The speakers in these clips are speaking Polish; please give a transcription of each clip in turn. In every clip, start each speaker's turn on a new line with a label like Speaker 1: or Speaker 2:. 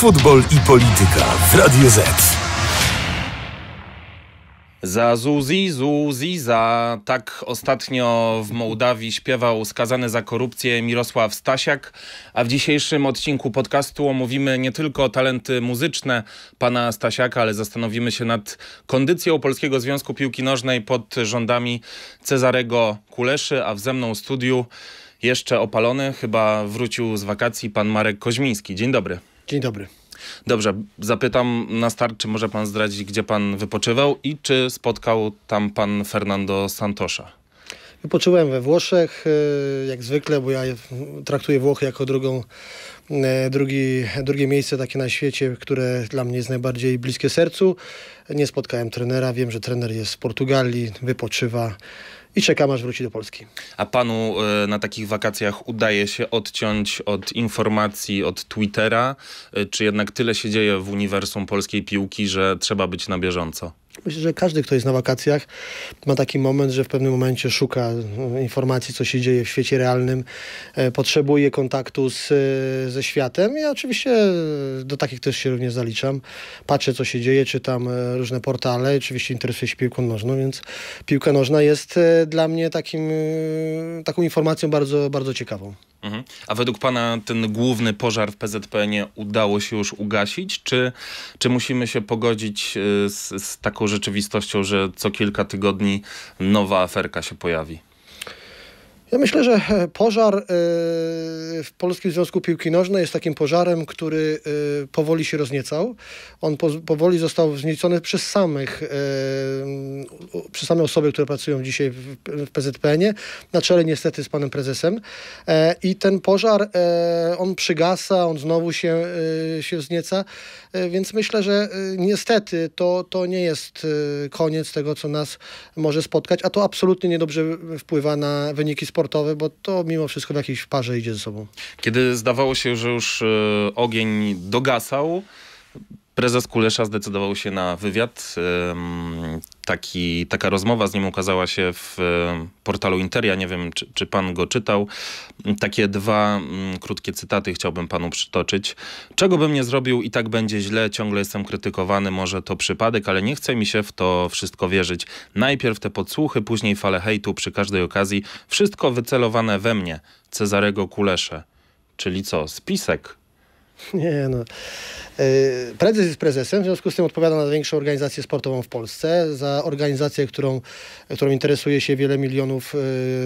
Speaker 1: Futbol i polityka w Radio Z. Za Zuzi, Zuzi, za. Tak ostatnio w Mołdawii śpiewał skazany za korupcję Mirosław Stasiak. A w dzisiejszym odcinku podcastu omówimy nie tylko talenty muzyczne pana Stasiaka, ale zastanowimy się nad kondycją Polskiego Związku Piłki Nożnej pod rządami Cezarego Kuleszy, a w ze mną studiu jeszcze opalony, chyba wrócił z wakacji pan Marek Koźmiński. Dzień dobry. Dzień dobry. Dobrze, zapytam na start, czy może pan zdradzić, gdzie pan wypoczywał i czy spotkał tam pan Fernando Santosza?
Speaker 2: Wypoczyłem we Włoszech, e, jak zwykle, bo ja traktuję Włochy jako drugą, e, drugi, drugie miejsce takie na świecie, które dla mnie jest najbardziej bliskie sercu. Nie spotkałem trenera, wiem, że trener jest w Portugalii, wypoczywa i czekam, aż wróci do Polski.
Speaker 1: A panu e, na takich wakacjach udaje się odciąć od informacji, od Twittera? E, czy jednak tyle się dzieje w uniwersum polskiej piłki, że trzeba być na bieżąco?
Speaker 2: Myślę, że każdy, kto jest na wakacjach, ma taki moment, że w pewnym momencie szuka mm, informacji, co się dzieje w świecie realnym, e, potrzebuje kontaktu z, e, ze światem. Ja oczywiście e, do takich też się również zaliczam. Patrzę, co się dzieje, czytam różne portale, oczywiście interesuję się piłką nożną, więc piłka nożna jest dla mnie takim, taką informacją bardzo, bardzo ciekawą.
Speaker 1: Mhm. A według pana ten główny pożar w PZPN udało się już ugasić, czy, czy musimy się pogodzić y, z, z taką rzeczywistością, że co kilka tygodni nowa aferka się pojawi?
Speaker 2: Ja myślę, że e, pożar e, w Polskim Związku Piłki Nożnej jest takim pożarem, który e, powoli się rozniecał. On powoli został wzniecony przez samych, przez same osoby, które pracują dzisiaj w PZPN-ie, na czele niestety z panem prezesem. I ten pożar, on przygasa, on znowu się, się wznieca, więc myślę, że niestety to, to nie jest koniec tego, co nas może spotkać, a to absolutnie niedobrze wpływa na wyniki sportowe sportowe, bo to mimo wszystko w jakiejś parze idzie ze sobą.
Speaker 1: Kiedy zdawało się, że już e, ogień dogasał, Prezes Kulesza zdecydował się na wywiad. Taki, taka rozmowa z nim ukazała się w portalu Interia. Nie wiem, czy, czy pan go czytał. Takie dwa mm, krótkie cytaty chciałbym panu przytoczyć. Czego bym nie zrobił i tak będzie źle, ciągle jestem krytykowany, może to przypadek, ale nie chce mi się w to wszystko wierzyć. Najpierw te podsłuchy, później fale hejtu przy każdej okazji. Wszystko wycelowane we mnie, Cezarego Kulesze. Czyli co, spisek
Speaker 2: Nie, no. E, prezes jest prezesem, w związku z tym odpowiada na największą organizację sportową w Polsce, za organizację, którą, którą interesuje się wiele milionów e,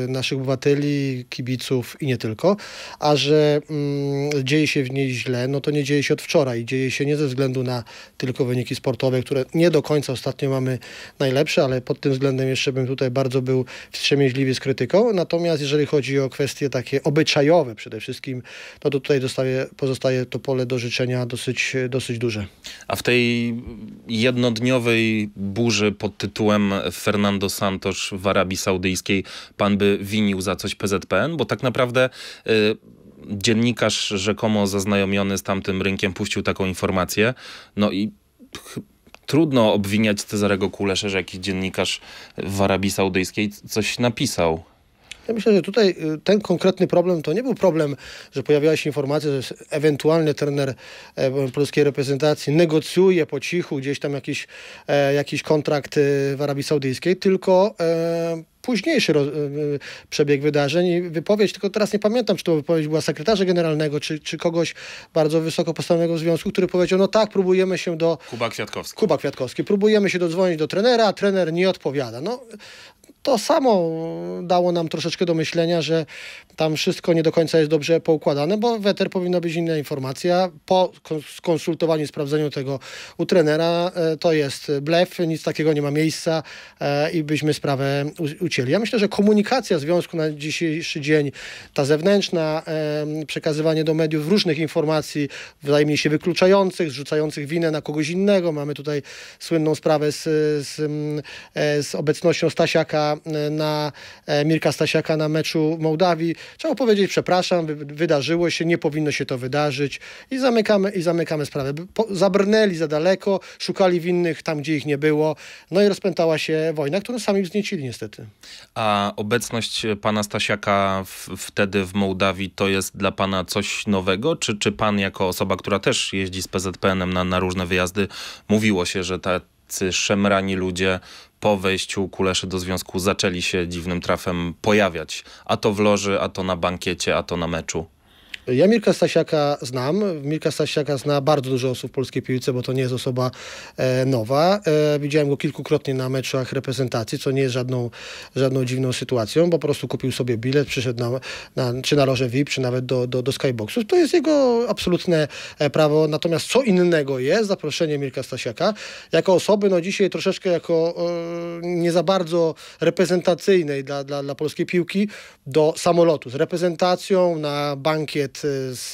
Speaker 2: naszych obywateli, kibiców i nie tylko. A że mm, dzieje się w niej źle, no to nie dzieje się od wczoraj. Dzieje się nie ze względu na tylko wyniki sportowe, które nie do końca ostatnio mamy najlepsze, ale pod tym względem jeszcze bym tutaj bardzo był wstrzemięźliwy z krytyką. Natomiast jeżeli chodzi o kwestie takie obyczajowe przede wszystkim, no to tutaj dostaje, pozostaje to pole do życzenia dosyć, dosyć duże.
Speaker 1: A w tej jednodniowej burzy pod tytułem Fernando Santos w Arabii Saudyjskiej pan by winił za coś PZPN? Bo tak naprawdę... Yy, dziennikarz rzekomo zaznajomiony z tamtym rynkiem puścił taką informację. No i trudno obwiniać Cezarego Kulesza, że jakiś dziennikarz w Arabii Saudyjskiej coś napisał.
Speaker 2: Ja myślę, że tutaj y, ten konkretny problem to nie był problem, że pojawiała się informacja, że ewentualny trener e, polskiej reprezentacji negocjuje po cichu gdzieś tam jakiś, e, jakiś kontrakt e, w Arabii Saudyjskiej, tylko późniejszy roz, przebieg wydarzeń i wypowiedź, tylko teraz nie pamiętam, czy to wypowiedź była sekretarza generalnego, czy, czy kogoś bardzo wysoko postawionego związku, który powiedział, no tak, próbujemy się do...
Speaker 1: Kuba Kwiatkowski.
Speaker 2: Kuba Kwiatkowski. Próbujemy się dodzwonić do trenera, a trener nie odpowiada. No, to samo dało nam troszeczkę do myślenia, że tam wszystko nie do końca jest dobrze poukładane, bo weter powinna być inna informacja. Po skonsultowaniu, sprawdzeniu tego u trenera e, to jest blef, nic takiego nie ma miejsca e, i byśmy sprawę ucięli. Ja myślę, że komunikacja związku na dzisiejszy dzień, ta zewnętrzna, e, przekazywanie do mediów różnych informacji, wydaje mi się wykluczających, zrzucających winę na kogoś innego. Mamy tutaj słynną sprawę z, z, z obecnością Stasiaka E, na e, Mirka Stasiaka na meczu Mołdawii. Trzeba powiedzieć przepraszam, wydarzyło się, nie powinno się to wydarzyć i zamykamy, i zamykamy sprawę. Po, zabrnęli za daleko, szukali winnych tam, gdzie ich nie było, no i rozpętała się wojna, którą sami wzniecili niestety.
Speaker 1: A obecność pana Stasiaka w, wtedy w Mołdawii to jest dla pana coś nowego? Czy, czy pan jako osoba, która też jeździ z PZPN-em na, na różne wyjazdy, mówiło się, że ta, tacy szemrani ludzie po wejściu Kuleszy do związku zaczęli się dziwnym trafem pojawiać. A to w loży, a to na bankiecie, a to na meczu.
Speaker 2: Ja Mirka Stasiaka znam. Mirka Stasiaka zna bardzo dużo osób w polskiej piłce, bo to nie jest osoba e, nowa. E, widziałem go kilkukrotnie na meczach reprezentacji, co nie jest żadną, żadną dziwną sytuacją. Po prostu kupił sobie bilet, przyszedł na, na, czy na loże VIP, czy nawet do, do, do skyboxów. To jest jego absolutne e, prawo. Natomiast co innego jest zaproszenie Mirka Stasiaka jako osoby, no dzisiaj troszeczkę jako e, nie za bardzo reprezentacyjnej dla, dla, dla polskiej piłki, do samolotu z reprezentacją na bankiet Y, z,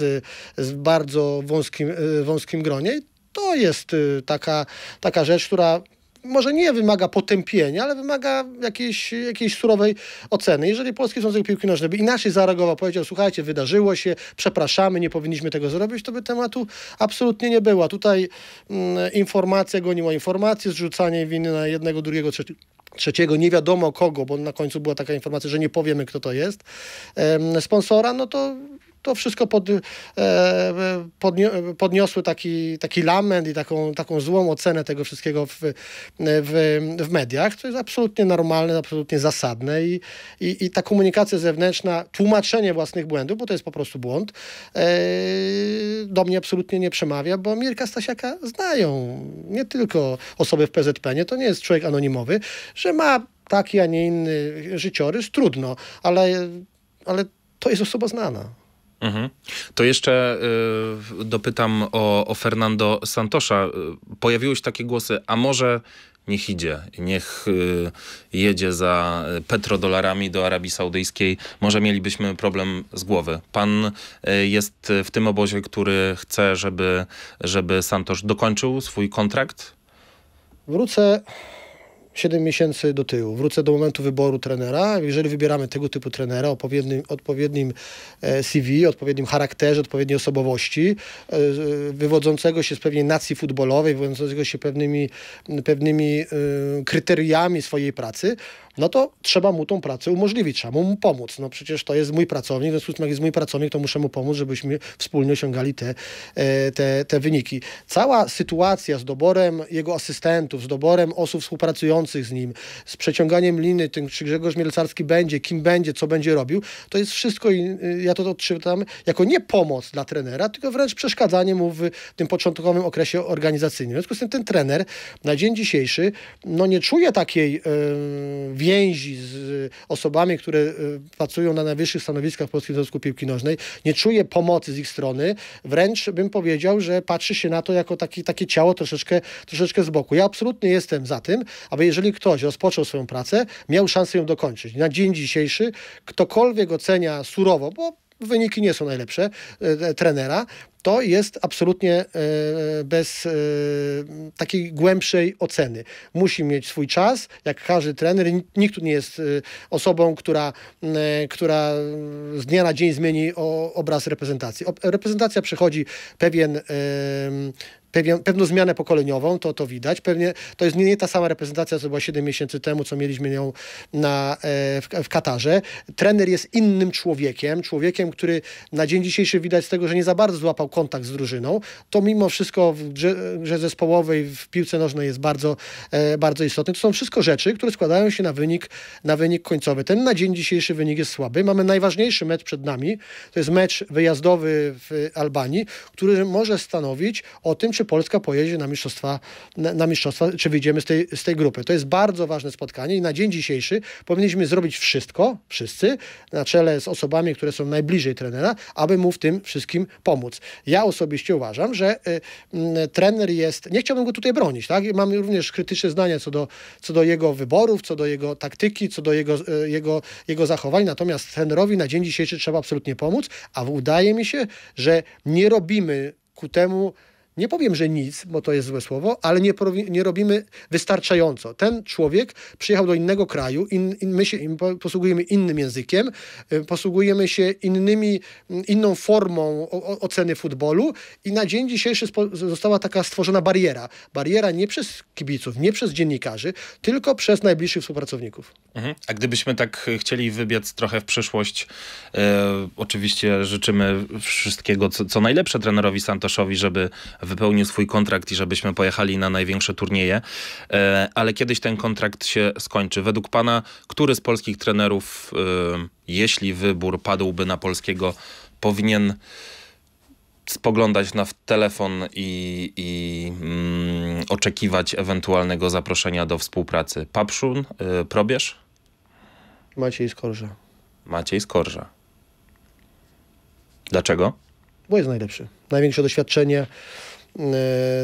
Speaker 2: z bardzo wąskim, y, wąskim gronie. To jest y, taka, taka rzecz, która może nie wymaga potępienia, ale wymaga jakiejś, jakiejś surowej oceny. Jeżeli Polski Związek Piłki Nożnej by inaczej zareagował, powiedział, słuchajcie, wydarzyło się, przepraszamy, nie powinniśmy tego zrobić, to by tematu absolutnie nie było. Tutaj mm, informacja goniła informację, zrzucanie winy na jednego, drugiego, trzeci, trzeciego, nie wiadomo kogo, bo na końcu była taka informacja, że nie powiemy, kto to jest, em, sponsora, no to to wszystko pod, e, podniosły taki, taki lament i taką, taką złą ocenę tego wszystkiego w, w, w mediach, co jest absolutnie normalne, absolutnie zasadne i, i, i, ta komunikacja zewnętrzna, tłumaczenie własnych błędów, bo to jest po prostu błąd, e, do mnie absolutnie nie przemawia, bo Mirka Stasiaka znają nie tylko osoby w nie to nie jest człowiek anonimowy, że ma taki, a nie inny życiorys, trudno, ale, ale to jest osoba znana.
Speaker 1: Mhm. To jeszcze y, dopytam o, o Fernando Santosza. Pojawiły się takie głosy, a może niech idzie, niech y, jedzie za petrodolarami do Arabii Saudyjskiej. Może mielibyśmy problem z głowy. Pan y, jest w tym obozie, który chce, żeby, żeby Santosz dokończył swój kontrakt?
Speaker 2: Wrócę 7 miesięcy do tyłu. Wrócę do momentu wyboru trenera. Jeżeli wybieramy tego typu trenera o odpowiednim, odpowiednim e, CV, odpowiednim charakterze, odpowiedniej osobowości, e, wywodzącego się z pewnej nacji futbolowej, wywodzącego się pewnymi, pewnymi e, kryteriami swojej pracy, no to trzeba mu tą pracę umożliwić, trzeba mu pomóc. No przecież to jest mój pracownik, w związku z tym jak jest mój pracownik, to muszę mu pomóc, żebyśmy wspólnie osiągali te, e, te, te wyniki. Cała sytuacja z doborem jego asystentów, z doborem osób współpracujących z nim, z przeciąganiem liny, tym, czy Grzegorz Mielcarski będzie, kim będzie, co będzie robił, to jest wszystko, i y, ja to odczytam, jako nie pomoc dla trenera, tylko wręcz przeszkadzanie mu w tym początkowym okresie organizacyjnym. W związku z tym ten trener na dzień dzisiejszy no nie czuje takiej yy, więzi z y, osobami, które y, pracują na najwyższych stanowiskach w Polskim Związku Piłki Nożnej, nie czuje pomocy z ich strony, wręcz bym powiedział, że patrzy się na to jako taki, takie ciało troszeczkę, troszeczkę z boku. Ja absolutnie jestem za tym, aby jeżeli ktoś rozpoczął swoją pracę, miał szansę ją dokończyć. Na dzień dzisiejszy ktokolwiek ocenia surowo, bo wyniki nie są najlepsze e, e, trenera, to jest absolutnie e, bez takiej głębszej oceny. Musi mieć swój czas, jak każdy trener. Nikt tu nie jest osobą, która, która z dnia na dzień zmieni obraz reprezentacji. Reprezentacja przechodzi pewien pewien, pewną zmianę pokoleniową, to to widać. Pewnie to jest nie, nie ta sama reprezentacja, co była 7 miesięcy temu, co mieliśmy ją na, e, w, w Katarze. Trener jest innym człowiekiem, człowiekiem, który na dzień dzisiejszy widać z tego, że nie za bardzo złapał kontakt z drużyną. To mimo wszystko w grze, grze zespołowej, w piłce nożnej jest bardzo, e, bardzo istotne. To są wszystko rzeczy, które składają się na wynik, na wynik końcowy. Ten na dzień dzisiejszy wynik jest słaby. Mamy najważniejszy mecz przed nami. To jest mecz wyjazdowy w Albanii, który może stanowić o tym, czy Polska pojedzie na mistrzostwa, na, na mistrzostwa czy wyjdziemy z tej, z tej grupy. To jest bardzo ważne spotkanie i na dzień dzisiejszy powinniśmy zrobić wszystko, wszyscy, na czele z osobami, które są najbliżej trenera, aby mu w tym wszystkim pomóc. Ja osobiście uważam, że y, y, trener jest, nie chciałbym go tutaj bronić, tak? Mam również krytyczne zdania co do, co do jego wyborów, co do jego taktyki, co do jego, y, jego, jego zachowań, natomiast trenerowi na dzień dzisiejszy trzeba absolutnie pomóc, a udaje mi się, że nie robimy ku temu nie powiem, że nic, bo to jest złe słowo, ale nie, nie robimy wystarczająco. Ten człowiek przyjechał do innego kraju, in, in, my się in, posługujemy innym językiem, y, posługujemy się innymi, mm, inną formą oceny futbolu i na dzień dzisiejszy została taka stworzona bariera. Bariera nie przez kibiców, nie przez dziennikarzy, tylko przez najbliższych współpracowników.
Speaker 1: Mhm. A gdybyśmy tak y, chcieli wybiec trochę w przyszłość, y, oczywiście życzymy wszystkiego, co, co najlepsze trenerowi Santoszowi, żeby wypełnił swój kontrakt i żebyśmy pojechali na największe turnieje, e, ale kiedyś ten kontrakt się skończy. Według pana, który z polskich trenerów, e, jeśli wybór padłby na polskiego, powinien spoglądać na telefon i, i mm, oczekiwać ewentualnego zaproszenia do współpracy? Papszun, yy, Probierz?
Speaker 2: Maciej Skorża.
Speaker 1: Maciej Skorża. Dlaczego?
Speaker 2: Bo jest najlepszy. Największe doświadczenie, E,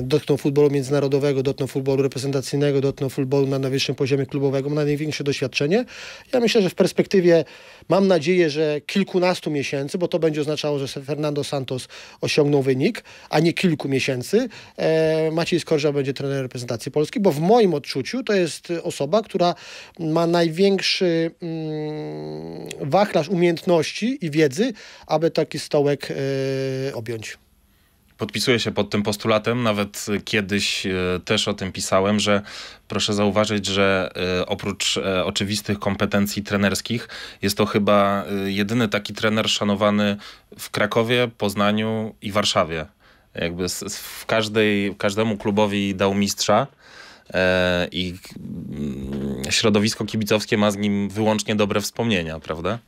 Speaker 2: dotknął futbolu międzynarodowego, dotknął futbolu reprezentacyjnego, dotknął futbolu na najwyższym poziomie klubowego, ma największe doświadczenie. Ja myślę, że w perspektywie, mam nadzieję, że kilkunastu miesięcy, bo to będzie oznaczało, że Fernando Santos osiągnął wynik, a nie kilku miesięcy, e, Maciej Skorża będzie trenerem reprezentacji Polski, bo w moim odczuciu to jest osoba, która ma największy mm, wachlarz umiejętności i wiedzy, aby taki stołek e, objąć.
Speaker 1: Podpisuję się pod tym postulatem, nawet kiedyś e, też o tym pisałem, że proszę zauważyć, że e, oprócz e, oczywistych kompetencji trenerskich, jest to chyba jedyny taki trener szanowany w Krakowie, Poznaniu i Warszawie. Jakby w każdej, każdemu klubowi dał mistrza i mm, środowisko kibicowskie ma z nim wyłącznie dobre wspomnienia, prawda?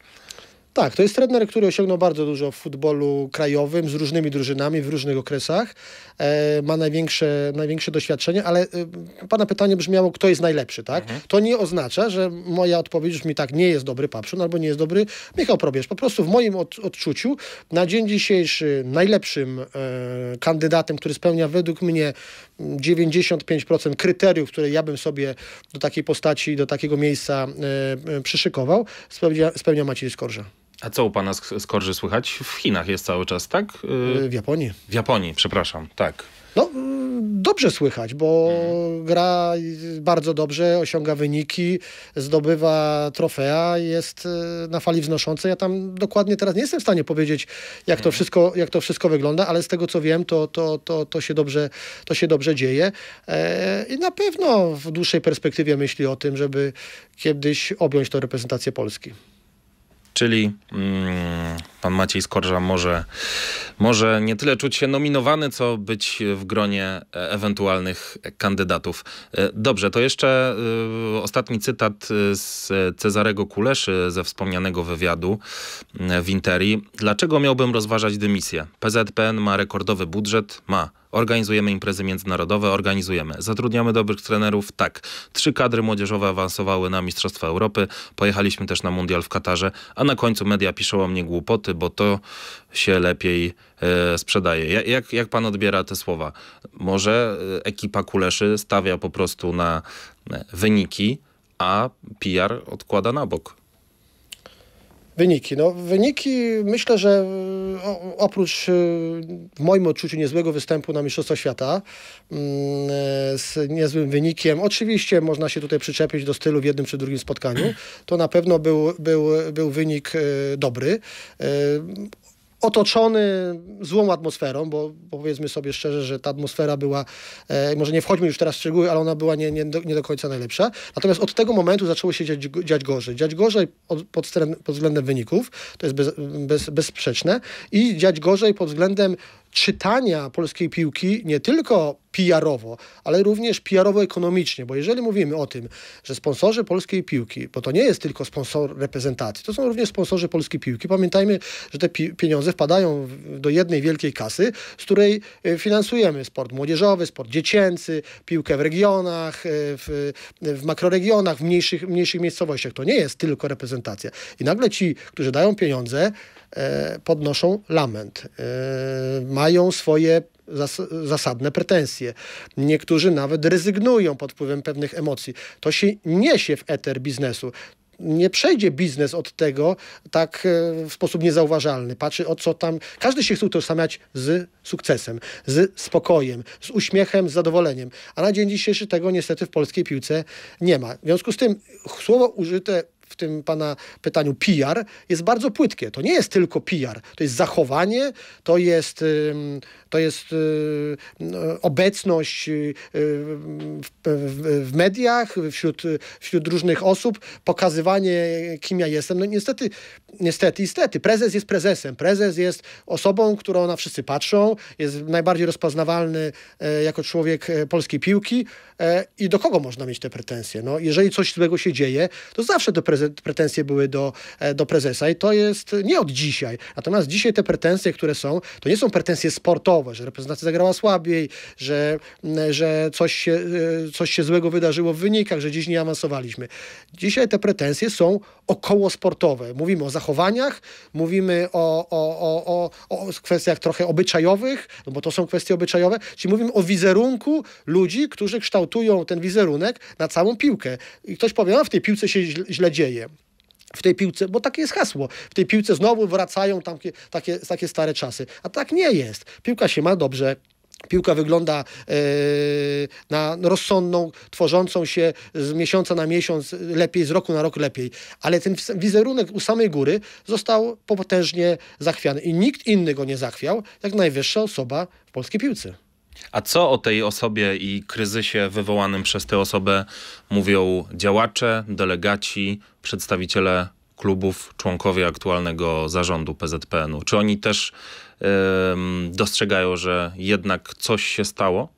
Speaker 2: Tak, to jest trener, który osiągnął bardzo dużo w futbolu krajowym, z różnymi drużynami, w różnych okresach. E, ma największe, największe doświadczenie, ale e, pana pytanie brzmiało, kto jest najlepszy, tak? Mhm. To nie oznacza, że moja odpowiedź brzmi tak, nie jest dobry Papszun albo nie jest dobry Michał Probierz. Po prostu w moim od, odczuciu na dzień dzisiejszy najlepszym e, kandydatem, który spełnia według mnie 95% kryteriów, które ja bym sobie do takiej postaci, do takiego miejsca e, e, przyszykował, spełnia, spełnia Maciej Skorża.
Speaker 1: A co u pana z, słychać? W Chinach jest cały czas, tak?
Speaker 2: Y, y, w Japonii.
Speaker 1: W Japonii, przepraszam, tak.
Speaker 2: No, y, dobrze słychać, bo mhm. gra bardzo dobrze, osiąga wyniki, zdobywa trofea, jest na fali wznoszącej. Ja tam dokładnie teraz nie jestem w stanie powiedzieć, jak to mhm. wszystko, jak to wszystko wygląda, ale z tego co wiem, to, to, to, to, się, dobrze, to się dobrze dzieje. E, I na pewno w dłuższej perspektywie myśli o tym, żeby kiedyś objąć tę reprezentację Polski
Speaker 1: czyli mm, pan Maciej Skorża może, może nie tyle czuć się nominowany, co być w gronie e, ewentualnych kandydatów. E, dobrze, to jeszcze y, ostatni cytat z Cezarego Kuleszy ze wspomnianego wywiadu w Interi. Dlaczego miałbym rozważać dymisję? PZPN ma rekordowy budżet, ma Organizujemy imprezy międzynarodowe, organizujemy. Zatrudniamy dobrych trenerów, tak. Trzy kadry młodzieżowe awansowały na Mistrzostwa Europy, pojechaliśmy też na Mundial w Katarze, a na końcu media piszą o mnie głupoty, bo to się lepiej e, sprzedaje. Jak, jak pan odbiera te słowa? Może e, ekipa Kuleszy stawia po prostu na e, wyniki, a PR odkłada na bok?
Speaker 2: Wyniki. No, wyniki myślę, że oprócz y, w moim odczuciu niezłego występu na Mistrzostwa Świata mm, z niezłym wynikiem, oczywiście można się tutaj przyczepić do stylu w jednym czy drugim spotkaniu, to na pewno był, był, był wynik y, dobry. Y, otoczony złą atmosferą, bo, powiedzmy sobie szczerze, że ta atmosfera była, e, może nie wchodźmy już teraz w szczegóły, ale ona była nie, nie, do, nie do końca najlepsza. Natomiast od tego momentu zaczęło się dziać, dziać gorzej. Dziać gorzej pod, pod, względem wyników, to jest bez, bez, bezsprzeczne, i dziać gorzej pod względem czytania polskiej piłki nie tylko PR-owo, ale również PR-owo-ekonomicznie, bo jeżeli mówimy o tym, że sponsorzy polskiej piłki, bo to nie jest tylko sponsor reprezentacji, to są również sponsorzy polskiej piłki. Pamiętajmy, że te pieniądze wpadają do jednej wielkiej kasy, z której e, finansujemy sport młodzieżowy, sport dziecięcy, piłkę w regionach, e, w, e, w makroregionach, w mniejszych, mniejszych miejscowościach. To nie jest tylko reprezentacja. I nagle ci, którzy dają pieniądze, E, podnoszą lament. E, mają swoje zas zasadne pretensje. Niektórzy nawet rezygnują pod wpływem pewnych emocji. To się niesie w eter biznesu nie przejdzie biznes od tego tak e, w sposób niezauważalny. Patrzy o co tam. Każdy się chce utożsamiać z sukcesem, z spokojem, z uśmiechem, z zadowoleniem. A na dzień dzisiejszy tego niestety w polskiej piłce nie ma. W związku z tym słowo użyte w tym pana pytaniu PR jest bardzo płytkie. To nie jest tylko PR, to jest zachowanie, to jest, to jest y, no, obecność y, y, w mediach, wśród, wśród różnych osób, pokazywanie kim ja jestem. No niestety, niestety, niestety, prezes jest prezesem. Prezes jest osobą, którą na wszyscy patrzą, jest najbardziej rozpoznawalny e, jako człowiek e, polskiej piłki e, i do kogo można mieć te pretensje? No, jeżeli coś złego się dzieje, to zawsze do prezesa pretensje były do, e, do prezesa i to jest nie od dzisiaj. Natomiast dzisiaj te pretensje, które są, to nie są pretensje sportowe, że reprezentacja zagrała słabiej, że, że coś, się, e, coś się złego wydarzyło w wynikach, że dziś nie awansowaliśmy. Dzisiaj te pretensje są około sportowe. Mówimy o zachowaniach, mówimy o, o, o, o, kwestiach trochę obyczajowych, no bo to są kwestie obyczajowe, czyli mówimy o wizerunku ludzi, którzy kształtują ten wizerunek na całą piłkę. I ktoś powie, a w tej piłce się źle, źle dzieje dzieje w tej piłce, bo takie jest hasło, w tej piłce znowu wracają tam takie, takie stare czasy. A tak nie jest. Piłka się ma dobrze. Piłka wygląda yy, na rozsądną, tworzącą się z miesiąca na miesiąc lepiej, z roku na rok lepiej. Ale ten wizerunek u samej góry został potężnie zachwiany i nikt inny go nie zachwiał, jak najwyższa osoba w polskiej piłce.
Speaker 1: A co o tej osobie i kryzysie wywołanym przez tę osobę mówią działacze, delegaci, przedstawiciele klubów, członkowie aktualnego zarządu PZPN-u? Czy oni też yy, dostrzegają, że jednak coś się stało?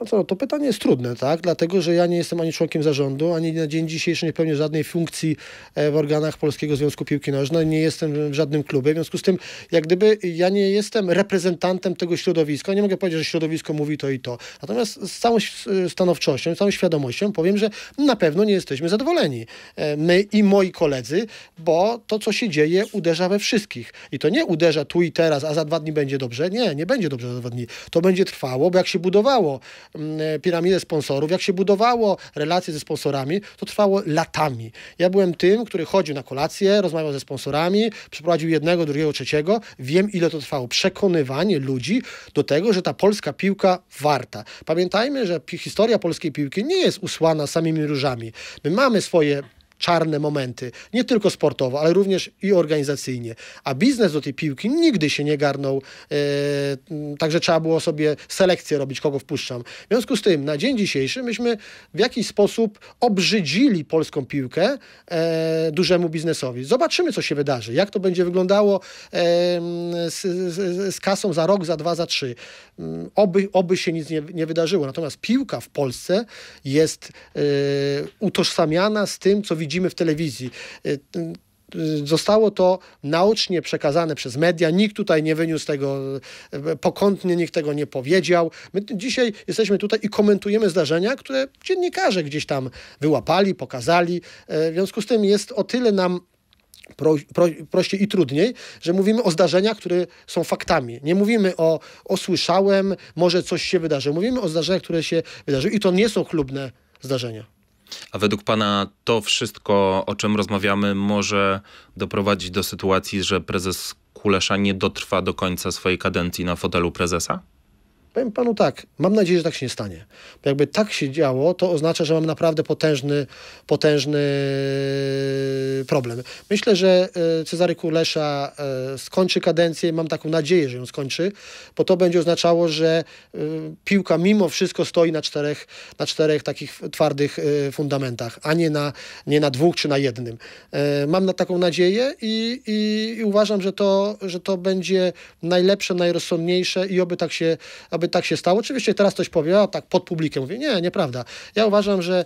Speaker 2: No to, to pytanie jest trudne, tak? Dlatego, że ja nie jestem ani członkiem zarządu, ani na dzień dzisiejszy nie pełnię żadnej funkcji e, w organach Polskiego Związku Piłki Nożnej, nie jestem w żadnym klubie. W związku z tym, jak gdyby ja nie jestem reprezentantem tego środowiska, nie mogę powiedzieć, że środowisko mówi to i to. Natomiast z całą e, stanowczością, z całą świadomością powiem, że na pewno nie jesteśmy zadowoleni. E, my i moi koledzy, bo to, co się dzieje, uderza we wszystkich. I to nie uderza tu i teraz, a za dwa dni będzie dobrze. Nie, nie będzie dobrze za dwa dni. To będzie trwało, bo jak się budowało piramidę sponsorów, jak się budowało relacje ze sponsorami, to trwało latami. Ja byłem tym, który chodził na kolację, rozmawiał ze sponsorami, przeprowadził jednego, drugiego, trzeciego. Wiem, ile to trwało. Przekonywanie ludzi do tego, że ta polska piłka warta. Pamiętajmy, że historia polskiej piłki nie jest usłana samymi różami. My mamy swoje czarne momenty, nie tylko sportowo, ale również i organizacyjnie. A biznes do tej piłki nigdy się nie garnął, e, także trzeba było sobie selekcję robić, kogo wpuszczam. W związku z tym, na dzień dzisiejszy myśmy w jakiś sposób obrzydzili polską piłkę e, dużemu biznesowi. Zobaczymy, co się wydarzy, jak to będzie wyglądało e, z, z, z, kasą za rok, za dwa, za trzy. Mm, oby, oby się nic nie, nie wydarzyło. Natomiast piłka w Polsce jest e, utożsamiana z tym, co widzimy widzimy w telewizji. Y, y, zostało to naucznie przekazane przez media. Nikt tutaj nie wyniósł tego y, pokątnie, nikt tego nie powiedział. My dzisiaj jesteśmy tutaj i komentujemy zdarzenia, które dziennikarze gdzieś tam wyłapali, pokazali. W związku z tym jest o tyle nam Pro, pro, prościej i trudniej, że mówimy o zdarzeniach, które są faktami. Nie mówimy o, o słyszałem, może coś się wydarzy. Mówimy o zdarzeniach, które się wydarzyły i to nie są chlubne zdarzenia.
Speaker 1: A według Pana to wszystko, o czym rozmawiamy, może doprowadzić do sytuacji, że prezes Kulesza nie dotrwa do końca swojej kadencji na fotelu prezesa?
Speaker 2: Powiem panu tak, mam nadzieję, że tak się nie stanie. jakby tak się działo, to oznacza, że mam naprawdę potężny, potężny e, problem. Myślę, że e, Cezary Kulesza e, skończy kadencję, mam taką nadzieję, że ją skończy, bo to będzie oznaczało, że piłka mimo wszystko stoi na czterech, na czterech takich twardych fundamentach, a nie na, nie na dwóch czy na jednym. Mam na taką nadzieję i, i, i uważam, że to, że to będzie najlepsze, najrozsądniejsze i oby tak się aby tak się stało. Oczywiście teraz ktoś powie, a tak pod publikę. Mówię, nie, nieprawda. Ja uważam, że,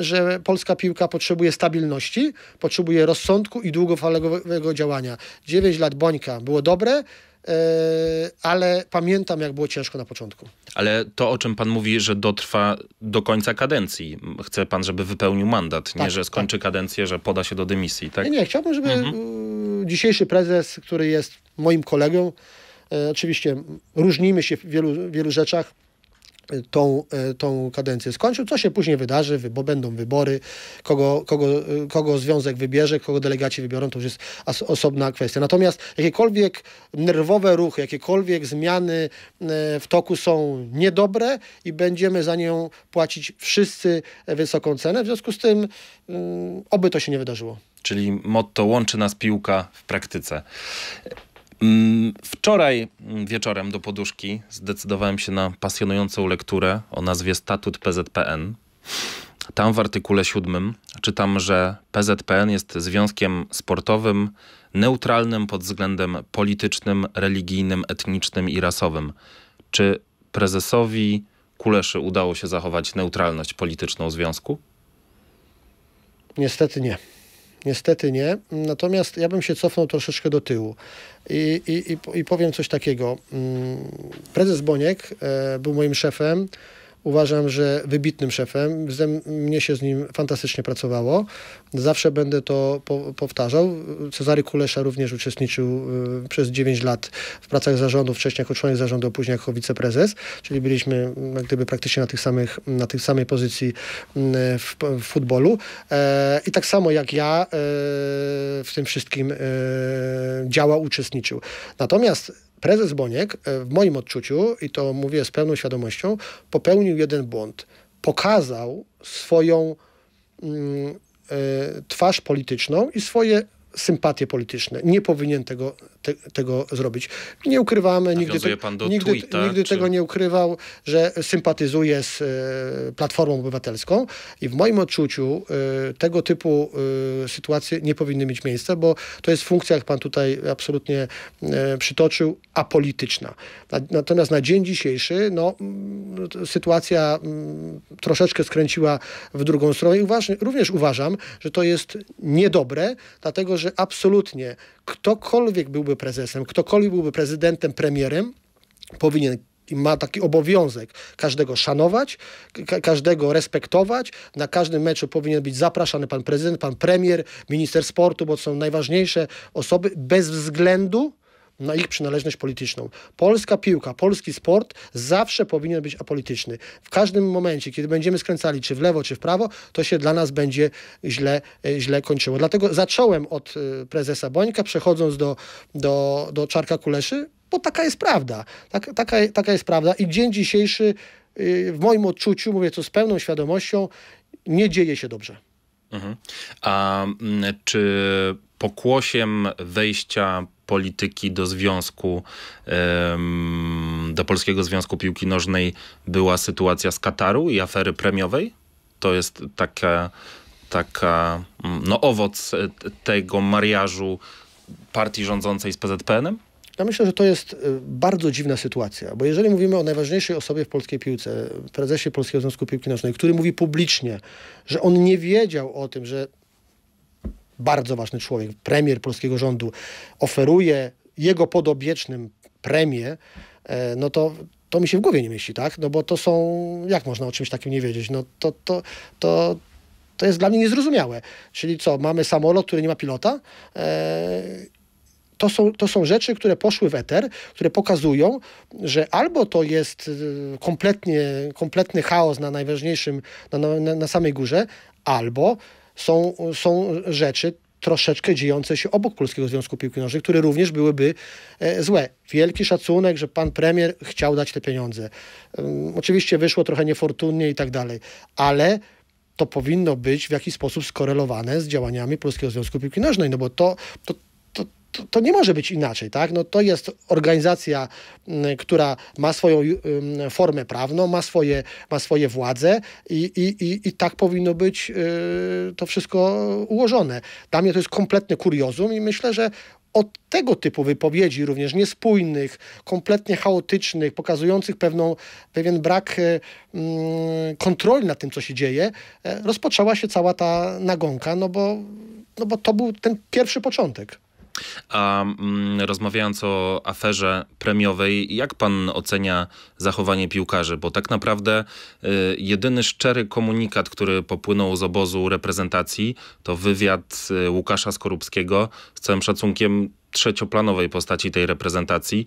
Speaker 2: że polska piłka potrzebuje stabilności, potrzebuje rozsądku i długofalowego działania. 9 lat Bońka było dobre, e, ale pamiętam, jak było ciężko na początku.
Speaker 1: Ale to, o czym pan mówi, że dotrwa do końca kadencji. Chce pan, żeby wypełnił mandat, tak, nie, że tak. skończy tak. kadencję, że poda się do dymisji, tak? Nie, nie
Speaker 2: chciałbym, żeby mhm. dzisiejszy prezes, który jest moim kolegą, E, oczywiście różnimy się w wielu, wielu rzeczach e, tą, e, tą kadencję skończył. Co się później wydarzy, bo będą wybory, kogo, kogo, kogo związek wybierze, kogo delegaci wybiorą, to już jest osobna kwestia. Natomiast jakiekolwiek nerwowe ruchy, jakiekolwiek zmiany w toku są niedobre i będziemy za nią płacić wszyscy wysoką cenę. W związku z tym mm, oby to się nie wydarzyło.
Speaker 1: Czyli motto łączy nas piłka w praktyce. Mm, wczoraj mm, wieczorem do poduszki zdecydowałem się na pasjonującą lekturę o nazwie Statut PZPN. Tam w artykule siódmym czytam, że PZPN jest związkiem sportowym neutralnym pod względem politycznym, religijnym, etnicznym i rasowym. Czy prezesowi Kuleszy udało się zachować neutralność polityczną związku?
Speaker 2: Niestety nie. Niestety nie. Natomiast ja bym się cofnął troszeczkę do tyłu i, i, i powiem coś takiego. Mm, prezes Boniek e, był moim szefem Uważam, że wybitnym szefem. Ze mnie się z nim fantastycznie pracowało. Zawsze będę to po, powtarzał. Cezary Kulesza również uczestniczył y, przez 9 lat w pracach zarządu, wcześniej jako członek zarządu, później jako wiceprezes, czyli byliśmy jak gdyby praktycznie na tych samych, na tej samej pozycji y, w, w, futbolu. E, I tak samo jak ja y, w tym wszystkim e, działa, uczestniczył. Natomiast prezes Boniek e, w moim odczuciu, i to mówię z pełną świadomością, popełnił jeden błąd. Pokazał swoją y, twarz polityczną i swoje sympatie polityczne. Nie powinien tego, te, tego zrobić. Nie ukrywamy, Nawiązuje tak nigdy, te, nigdy, tweeta, nigdy czy... tego nie ukrywał, że sympatyzuje z y, Platformą Obywatelską i w moim odczuciu y, tego typu y, sytuacje nie powinny mieć miejsca, bo to jest funkcja, jak pan tutaj absolutnie przytoczył, apolityczna. Natomiast na dzień dzisiejszy no, mm, sytuacja mm, troszeczkę skręciła w drugą stronę i uważ, również uważam, że to jest niedobre, dlatego, że absolutnie ktokolwiek byłby prezesem, ktokolwiek byłby prezydentem, premierem, powinien ma taki obowiązek każdego szanować, ka każdego respektować. Na każdym meczu powinien być zapraszany pan prezydent, pan premier, minister sportu, bo to są najważniejsze osoby, bez względu na ich przynależność polityczną. Polska piłka, polski sport zawsze powinien być apolityczny. W każdym momencie, kiedy będziemy skręcali czy w lewo, czy w prawo, to się dla nas będzie źle, e, źle kończyło. Dlatego zacząłem od e, prezesa Bońka, przechodząc do, do, do Czarka Kuleszy, bo taka jest prawda. Tak, taka, taka jest prawda i dzień dzisiejszy e, w moim odczuciu, mówię to z pełną świadomością, nie dzieje się dobrze.
Speaker 1: Mhm. A czy pokłosiem wejścia polityki do związku, do Polskiego Związku Piłki Nożnej była sytuacja z Kataru i afery premiowej? To jest taka, taka mm, no owoc e, tego mariażu partii rządzącej z PZPN-em?
Speaker 2: Ja myślę, że to jest e, bardzo dziwna sytuacja, bo jeżeli mówimy o najważniejszej osobie w polskiej piłce, prezesie Polskiego Związku Piłki Nożnej, który mówi publicznie, że on nie wiedział o tym, że bardzo ważny człowiek, premier polskiego rządu, oferuje jego podobiecznym premię, e, no to to mi się w głowie nie mieści, tak? No bo to są, jak można o czymś takim nie wiedzieć? No to, to, to, to jest dla mnie niezrozumiałe. Czyli co, mamy samolot, który nie ma pilota? Eee, to są, to są rzeczy, które poszły w eter, które pokazują, że albo to jest e, kompletnie, kompletny chaos na najważniejszym, na, na, na samej górze, albo są, są rzeczy troszeczkę dziejące się obok Polskiego Związku Piłki Nożnej, które również byłyby e, złe. Wielki szacunek, że pan premier chciał dać te pieniądze. Oczywiście wyszło trochę niefortunnie i tak dalej, ale to powinno być w jakiś sposób skorelowane z działaniami Polskiego Związku Piłki Nożnej, no bo to, to, to, to, nie może być inaczej, tak? No, to jest organizacja, mm, która ma swoją y, mm, formę prawną, ma swoje, ma swoje władze i, i, i, i tak powinno być y, to wszystko ułożone. Dla mnie to jest kompletny kuriozum i myślę, że od tego typu wypowiedzi, również niespójnych, kompletnie chaotycznych, pokazujących pewną, pewien brak y, mm, kontroli nad tym, co się dzieje, e, rozpoczęła się cała ta nagonka, no bo, no bo to był ten pierwszy początek.
Speaker 1: A mm, rozmawiając o aferze premiowej, jak pan ocenia zachowanie piłkarzy? Bo tak naprawdę y, jedyny szczery komunikat, który popłynął z obozu reprezentacji, to wywiad y, Łukasza Skorupskiego z całym szacunkiem trzecioplanowej postaci tej reprezentacji.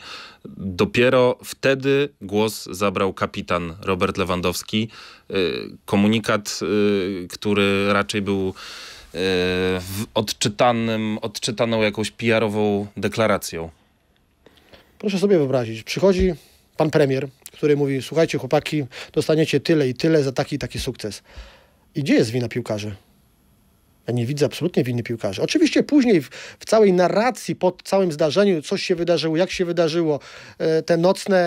Speaker 1: Dopiero wtedy głos zabrał kapitan Robert Lewandowski. Y, komunikat, który raczej był E, odczytanym, odczytaną jakąś PR-ową deklaracją?
Speaker 2: Proszę sobie wyobrazić, przychodzi pan premier, który mówi, słuchajcie chłopaki, dostaniecie tyle i tyle za taki taki sukces. I gdzie jest wina piłkarzy? Ja nie widzę absolutnie winy piłkarzy. Oczywiście później w, w, całej narracji, po całym zdarzeniu, coś się wydarzyło, jak się wydarzyło, e, te nocne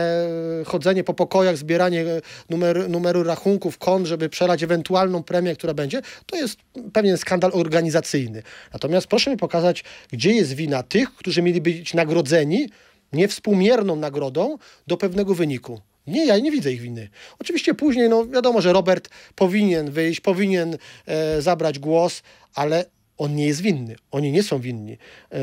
Speaker 2: e, chodzenie po pokojach, zbieranie e, numer, numeru rachunków, kont, żeby przelać ewentualną premię, która będzie, to jest pewien skandal organizacyjny. Natomiast proszę mi pokazać, gdzie jest wina tych, którzy mieli być nagrodzeni niewspółmierną nagrodą do pewnego wyniku. Nie, ja nie widzę ich winy. Oczywiście później, no wiadomo, że Robert powinien wyjść, powinien e, zabrać głos, ale on nie jest winny. Oni nie są winni. E,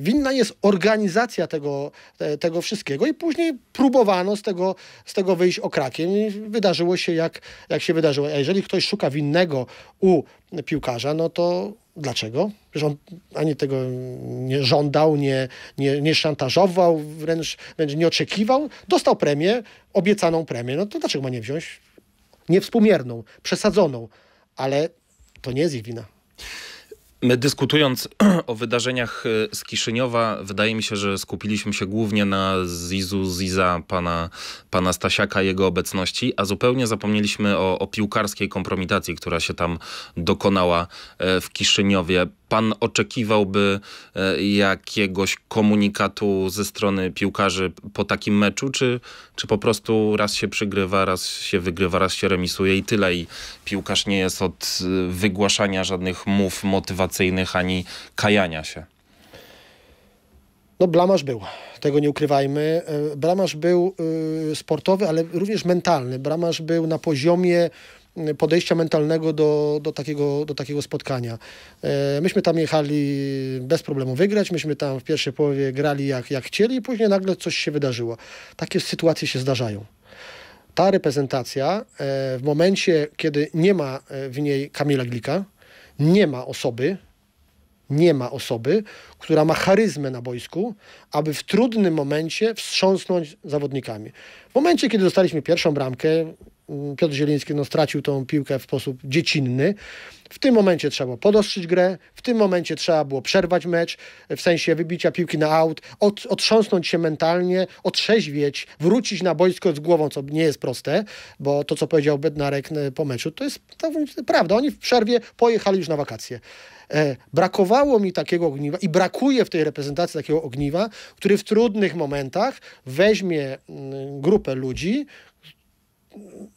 Speaker 2: winna jest organizacja tego, te, tego wszystkiego i później próbowano z tego, z tego wyjść okrakiem i wydarzyło się jak, jak się wydarzyło. A jeżeli ktoś szuka winnego u piłkarza, no to Dlaczego? Rząd ani tego nie żądał, nie, nie, nie szantażował, wręcz, wręcz nie oczekiwał. Dostał premię, obiecaną premię. No to dlaczego ma nie wziąć? Niewspółmierną, przesadzoną, ale to nie jest ich wina.
Speaker 1: My dyskutując o wydarzeniach e, z Kiszyniowa, wydaje mi się, że skupiliśmy się głównie na Zizu Ziza pana, pana Stasiaka, jego obecności, a zupełnie zapomnieliśmy o, o piłkarskiej kompromitacji, która się tam dokonała e, w Kiszyniowie pan oczekiwałby e, jakiegoś komunikatu ze strony piłkarzy po takim meczu, czy, czy po prostu raz się przygrywa, raz się wygrywa, raz się remisuje i tyle i piłkarz nie jest od e, wygłaszania żadnych mów motywacyjnych ani kajania się?
Speaker 2: No blamasz był, tego nie ukrywajmy. E, blamasz był sportowy, ale również mentalny. Blamasz był na poziomie podejścia mentalnego do, do, takiego, do takiego spotkania. E, myśmy tam jechali bez problemu wygrać, myśmy tam w pierwszej połowie grali jak, jak chcieli i później nagle coś się wydarzyło. Takie sytuacje się zdarzają. Ta reprezentacja e, w momencie, kiedy nie ma e, w niej Kamila Glika, nie ma osoby, nie ma osoby, która ma charyzmę na boisku, aby w trudnym momencie wstrząsnąć zawodnikami. W momencie, kiedy dostaliśmy pierwszą bramkę, Piotr Zieliński no, stracił tą piłkę w sposób dziecinny. W tym momencie trzeba było podostrzyć grę, w tym momencie trzeba było przerwać mecz, w sensie wybicia piłki na aut, od, otrząsnąć się mentalnie, otrzeźwieć, wrócić na boisko z głową, co nie jest proste, bo to, co powiedział Bednarek e, po meczu, to jest, to prawda. Oni w przerwie pojechali już na wakacje. E, brakowało mi takiego ogniwa i brakuje w tej reprezentacji takiego ogniwa, który w trudnych momentach weźmie m, mm, grupę ludzi,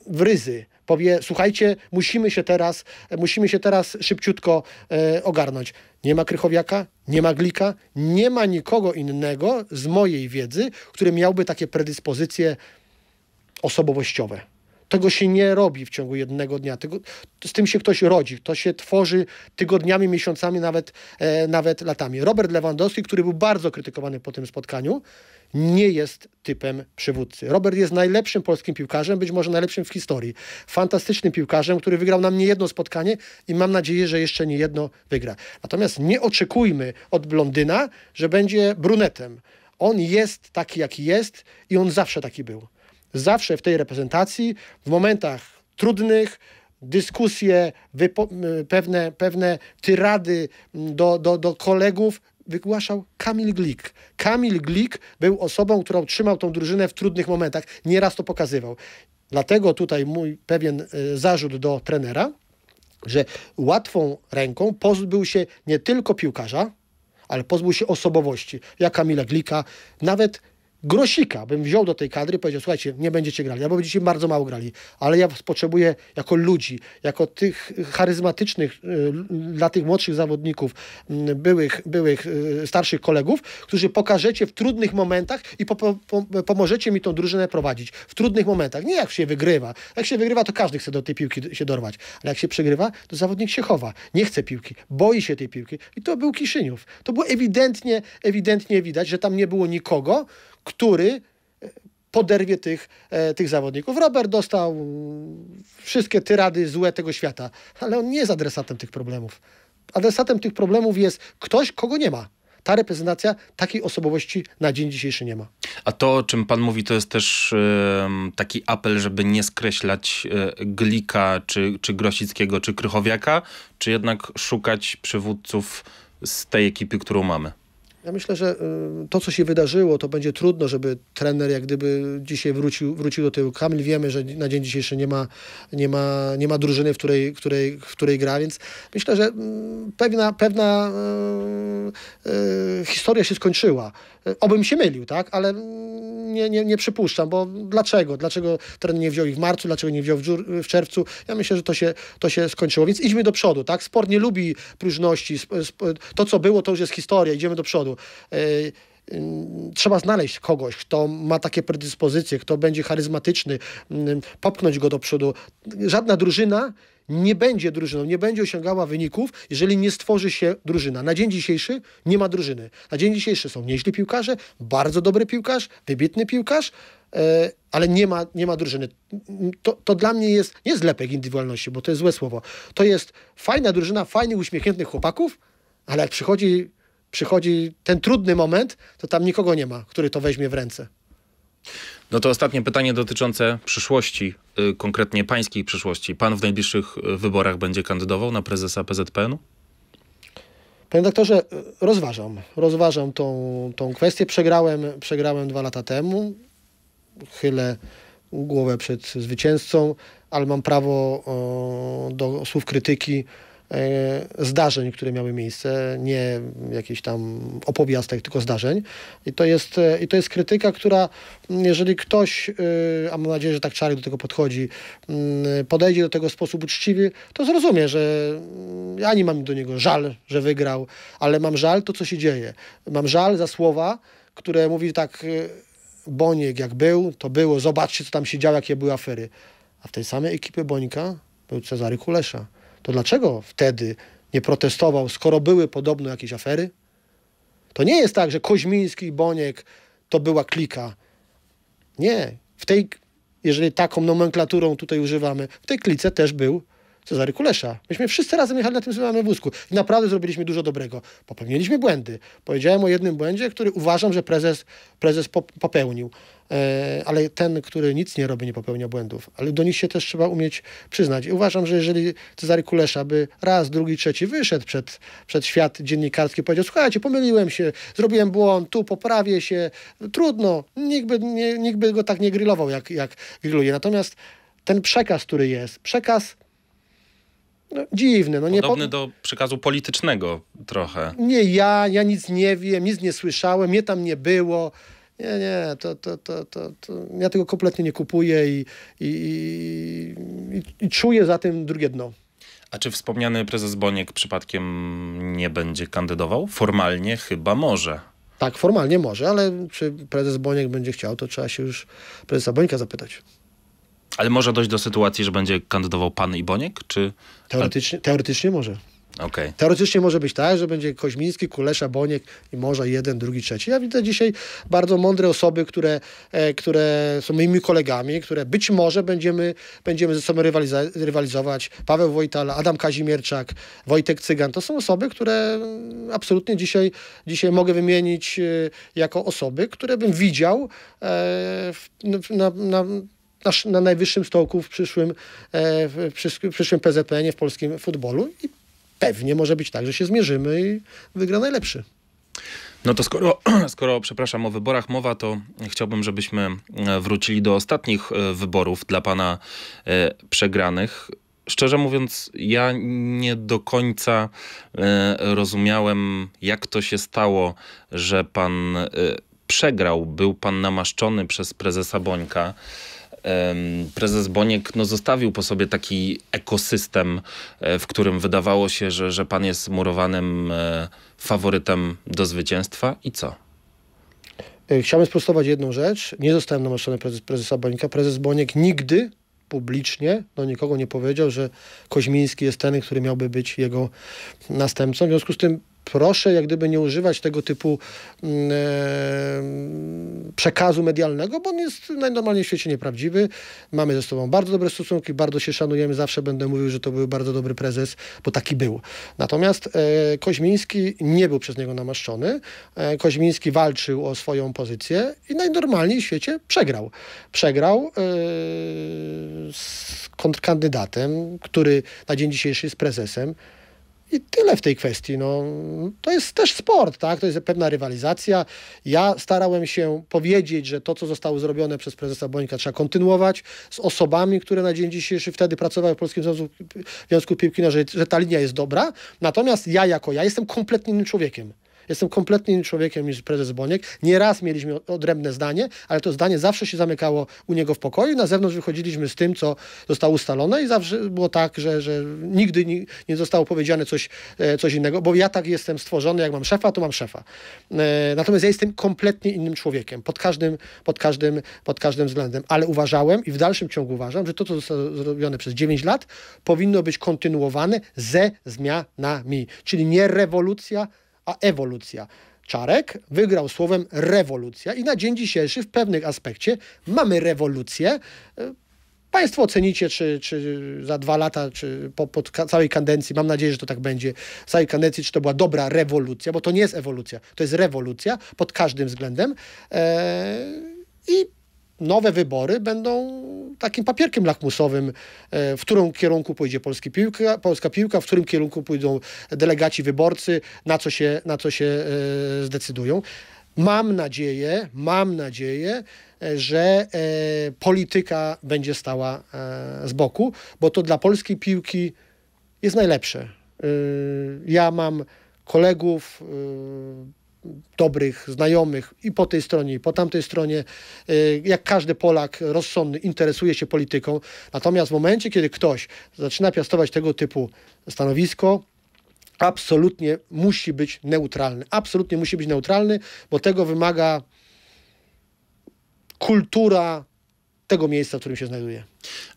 Speaker 2: w ryzy. Powie, słuchajcie, musimy się teraz, musimy się teraz szybciutko e, ogarnąć. Nie ma Krychowiaka, nie ma Glika, nie ma nikogo innego z mojej wiedzy, który miałby takie predyspozycje osobowościowe. Tego się nie robi w ciągu jednego dnia. Tego, z tym się ktoś rodzi. To się tworzy tygodniami, miesiącami, nawet, e, nawet latami. Robert Lewandowski, który był bardzo krytykowany po tym spotkaniu, nie jest typem przywódcy. Robert jest najlepszym polskim piłkarzem, być może najlepszym w historii. Fantastycznym piłkarzem, który wygrał nam nie jedno spotkanie i mam nadzieję, że jeszcze nie jedno wygra. Natomiast nie oczekujmy od blondyna, że będzie brunetem. On jest taki, jaki jest i on zawsze taki był. Zawsze w tej reprezentacji, w momentach trudnych, dyskusje, pewne, pewne tyrady do, do, do kolegów wygłaszał Kamil Glik. Kamil Glik był osobą, którą trzymał tą drużynę w trudnych momentach. Nieraz to pokazywał. Dlatego tutaj mój pewien e, zarzut do trenera, że łatwą ręką pozbył się nie tylko piłkarza, ale pozbył się osobowości. Ja Kamila Glika, nawet Grosika bym wziął do tej kadry i powiedział, słuchajcie, nie będziecie grali, albo będziecie bardzo mało grali, ale ja was potrzebuję jako ludzi, jako tych charyzmatycznych y, dla tych młodszych zawodników, mm, byłych, byłych y, starszych kolegów, którzy pokażecie w trudnych momentach i po, po, pomożecie mi tą drużynę prowadzić. W trudnych momentach. Nie jak się wygrywa. Jak się wygrywa, to każdy chce do tej piłki się dorwać. Ale jak się przegrywa, to zawodnik się chowa. Nie chce piłki. Boi się tej piłki. I to był Kiszyniów. To było ewidentnie, ewidentnie widać, że tam nie było nikogo, który e, poderwie tych, e, tych zawodników. Robert dostał wszystkie tyrady złe tego świata, ale on nie jest adresatem tych problemów. Adresatem tych problemów jest ktoś, kogo nie ma ta reprezentacja takiej osobowości na dzień dzisiejszy nie ma.
Speaker 1: A to, o czym pan mówi, to jest też yy, taki apel, żeby nie skreślać yy, Glika, czy, czy Grosickiego, czy Krychowiaka, czy jednak szukać przywódców z tej ekipy, którą mamy?
Speaker 2: Ja myślę, że y, to, co się wydarzyło, to będzie trudno, żeby trener jak gdyby dzisiaj wrócił, wrócił do tyłu. Kamil wiemy, że na dzień dzisiejszy nie ma, nie ma, nie ma drużyny, w której, której, w której gra, więc myślę, że mm, pewna, pewna y, y, historia się skończyła. Obym się mylił, tak? Ale nie, nie, nie przypuszczam, bo dlaczego? Dlaczego trener nie wziął ich w marcu, dlaczego nie wziął w, czerwcu? Ja myślę, że to się, to się skończyło. Więc idźmy do przodu, tak? Sport nie lubi próżności. To, co było, to już jest historia. Idziemy do przodu. E, mm, trzeba znaleźć kogoś, kto ma takie predyspozycje, kto będzie charyzmatyczny, mm, popchnąć go do przodu. Żadna drużyna nie będzie drużyną, nie będzie osiągała wyników, jeżeli nie stworzy się drużyna. Na dzień dzisiejszy nie ma drużyny. Na dzień dzisiejszy są nieźli piłkarze, bardzo dobry piłkarz, wybitny piłkarz, e, ale nie ma, nie ma drużyny. To, to dla mnie jest nie zlepek indywidualności, bo to jest złe słowo. To jest fajna drużyna, fajnych, uśmiechniętych chłopaków, ale jak przychodzi przychodzi ten trudny moment, to tam nikogo nie ma, który to weźmie w ręce.
Speaker 1: No to ostatnie pytanie dotyczące przyszłości, yy, konkretnie pańskiej przyszłości. Pan w najbliższych y, wyborach będzie kandydował na prezesa PZPN-u?
Speaker 2: Panie doktorze, rozważam. Rozważam tą, tą kwestię. Przegrałem, przegrałem dwa lata temu. Chylę głowę przed zwycięzcą, ale mam prawo o, do słów krytyki E, zdarzeń, które miały miejsce, nie jakichś tam opowiastek, tylko zdarzeń. I to jest, e, i to jest krytyka, która jeżeli ktoś, e, a mam nadzieję, że tak Czarek do tego podchodzi, podejdzie do tego w sposób uczciwy, to zrozumie, że ja nie mam do niego żal, że wygrał, ale mam żal to, co się dzieje. Mam żal za słowa, które mówi tak, Boniek jak był, to było, zobaczcie, co tam się działo, jakie były afery. A w tej samej ekipie Bońka był Cezary Kulesza to dlaczego wtedy nie protestował, skoro były podobno jakieś afery? To nie jest tak, że Koźmiński i Boniek to była klika. Nie. W tej, jeżeli taką nomenklaturą tutaj używamy, w tej klice też był Cezary Kulesza. Myśmy wszyscy razem jechali na tym samym wózku i naprawdę zrobiliśmy dużo dobrego. Popełniliśmy błędy. Powiedziałem o jednym błędzie, który uważam, że prezes, prezes popełnił. E, ale ten, który nic nie robi, nie popełnia błędów. Ale do nich się też trzeba umieć przyznać. I uważam, że jeżeli Cezary Kulesza by raz, drugi, trzeci wyszedł przed, przed świat dziennikarski i powiedział, słuchajcie, pomyliłem się, zrobiłem błąd, tu poprawię się, trudno, nikt by, nie, nikt by go tak nie grillował, jak, jak grilluje. Natomiast ten przekaz, który jest, przekaz no, dziwny. No, nie Podobny pod...
Speaker 1: do przekazu politycznego trochę.
Speaker 2: Nie, ja, ja nic nie wiem, nic nie słyszałem, mnie tam nie było. Nie, nie, to, to, to, to, to ja tego kompletnie nie kupuję i, i, i, i czuję za tym drugie dno.
Speaker 1: A czy wspomniany prezes Boniek przypadkiem nie będzie kandydował? Formalnie chyba może.
Speaker 2: Tak, formalnie może, ale czy prezes Boniek będzie chciał, to trzeba się już prezesa Bońka zapytać.
Speaker 1: Ale może dojść do sytuacji, że będzie kandydował pan i Boniek? Czy...
Speaker 2: Teoretycznie, teoretycznie może. Okay. Teoretycznie może być tak, że będzie Koźmiński, Kulesza, Boniek i może jeden, drugi, trzeci. Ja widzę dzisiaj bardzo mądre osoby, które, e, które są moimi kolegami, które być może będziemy, będziemy ze sobą rywaliza- rywalizować. Paweł Wojtala, Adam Kazimierczak, Wojtek Cygan. To są osoby, które mm, absolutnie dzisiaj, dzisiaj mogę wymienić e, jako osoby, które bym widział e, w, na, na na, na najwyższym stołku w przyszłym, e, w przyszłym, w przyszłym PZPN-ie w polskim futbolu i pewnie może być tak, że się zmierzymy i wygra najlepszy.
Speaker 1: No to skoro, skoro, przepraszam, o wyborach mowa, to chciałbym, żebyśmy e, wrócili do ostatnich e, wyborów dla pana przegranych. Szczerze mówiąc, ja nie do końca rozumiałem, jak to się stało, że pan przegrał. Był pan namaszczony przez prezesa Bońka prezes Boniek no, zostawił po sobie taki ekosystem, e, w którym wydawało się, że, że pan jest murowanym e, faworytem do zwycięstwa i co?
Speaker 2: E, chciałbym sprostować jedną rzecz. Nie zostałem namaszczony prezes, prezesa Bonika. Prezes Boniek nigdy publicznie do no, nikogo nie powiedział, że Koźmiński jest ten, który miałby być jego następcą. W związku z tym proszę jak gdyby nie używać tego typu mm, e, przekazu medialnego, bo on jest najnormalniej w świecie nieprawdziwy. Mamy ze sobą bardzo dobre stosunki, bardzo się szanujemy, zawsze będę mówił, że to był bardzo dobry prezes, bo taki był. Natomiast e, Koźmiński nie był przez niego namaszczony. E, Koźmiński walczył o swoją pozycję i najnormalniej w świecie przegrał. Przegrał e, z kontrkandydatem, który na dzień dzisiejszy jest prezesem. I tyle w tej kwestii. No, to jest też sport, tak? to jest pewna rywalizacja. Ja starałem się powiedzieć, że to, co zostało zrobione przez prezesa Bońka, trzeba kontynuować z osobami, które na dzień dzisiejszy wtedy pracowały w Polskim Związku, Związku Piłki że ta linia jest dobra. Natomiast ja jako ja jestem kompletnie innym człowiekiem. Jestem kompletnie innym człowiekiem niż prezes Boniek. Nieraz mieliśmy odrębne zdanie, ale to zdanie zawsze się zamykało u niego w pokoju. Na zewnątrz wychodziliśmy z tym, co zostało ustalone i zawsze było tak, że, że nigdy nie zostało powiedziane coś, e, coś innego, bo ja tak jestem stworzony. Jak mam szefa, to mam szefa. E, natomiast ja jestem kompletnie innym człowiekiem pod każdym, pod każdym, pod każdym względem. Ale uważałem i w dalszym ciągu uważam, że to, co zostało zrobione przez 9 lat, powinno być kontynuowane ze zmianami. Czyli nie rewolucja, a ewolucja. Czarek wygrał słowem rewolucja i na dzień dzisiejszy w pewnym aspekcie mamy rewolucję. E, państwo ocenicie, czy, czy za dwa lata, czy po, po całej kadencji, mam nadzieję, że to tak będzie, całej kadencji, czy to była dobra rewolucja, bo to nie jest ewolucja, to jest rewolucja pod każdym względem. Eee, I nowe wybory będą takim papierkiem lakmusowym, e, w którym kierunku pójdzie polski piłka, polska piłka, w którym kierunku pójdą delegaci wyborcy, na co się, na co się e, zdecydują. Mam nadzieję, mam nadzieję, e, że polityka będzie stała z boku, bo to dla polskiej piłki jest najlepsze. ja mam kolegów dobrych znajomych i po tej stronie, i po tamtej stronie. Y, jak każdy Polak rozsądny interesuje się polityką. Natomiast w momencie, kiedy ktoś zaczyna piastować tego typu stanowisko, absolutnie musi być neutralny. Absolutnie musi być neutralny, bo tego wymaga kultura tego miejsca, w którym się znajduje.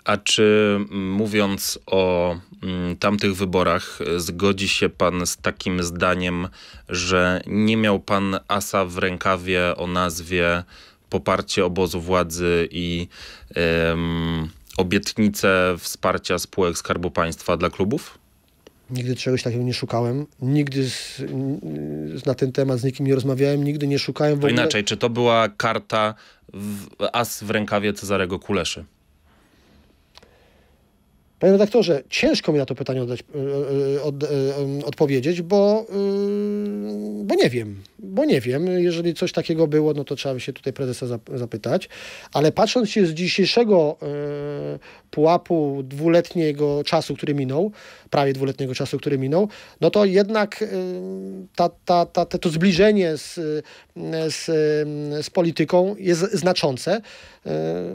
Speaker 1: A czy mm, mówiąc o mm, tamtych wyborach, y, zgodzi się pan z takim zdaniem, że nie miał pan asa w rękawie o nazwie poparcie obozu władzy i um, obietnice wsparcia spółek Skarbu Państwa dla klubów?
Speaker 2: Nigdy czegoś takiego nie szukałem. Nigdy z, na ten temat z nikim nie rozmawiałem, nigdy nie szukałem. W ogóle... to inaczej,
Speaker 1: czy to była karta w as w rękawie Cezarego Kuleszy.
Speaker 2: Panie redaktorze, ciężko mi na to pytanie oddać, e, e, od, e, odpowiedzieć, bo, bo nie wiem. Bo nie wiem. Jeżeli coś takiego było, no to trzeba by się tutaj prezesa zapytać. Ale patrząc się z dzisiejszego pułapu dwuletniego czasu, który minął, prawie dwuletniego czasu, który minął, no to jednak ta, ta, ta, to zbliżenie z, z, z polityką jest znaczące.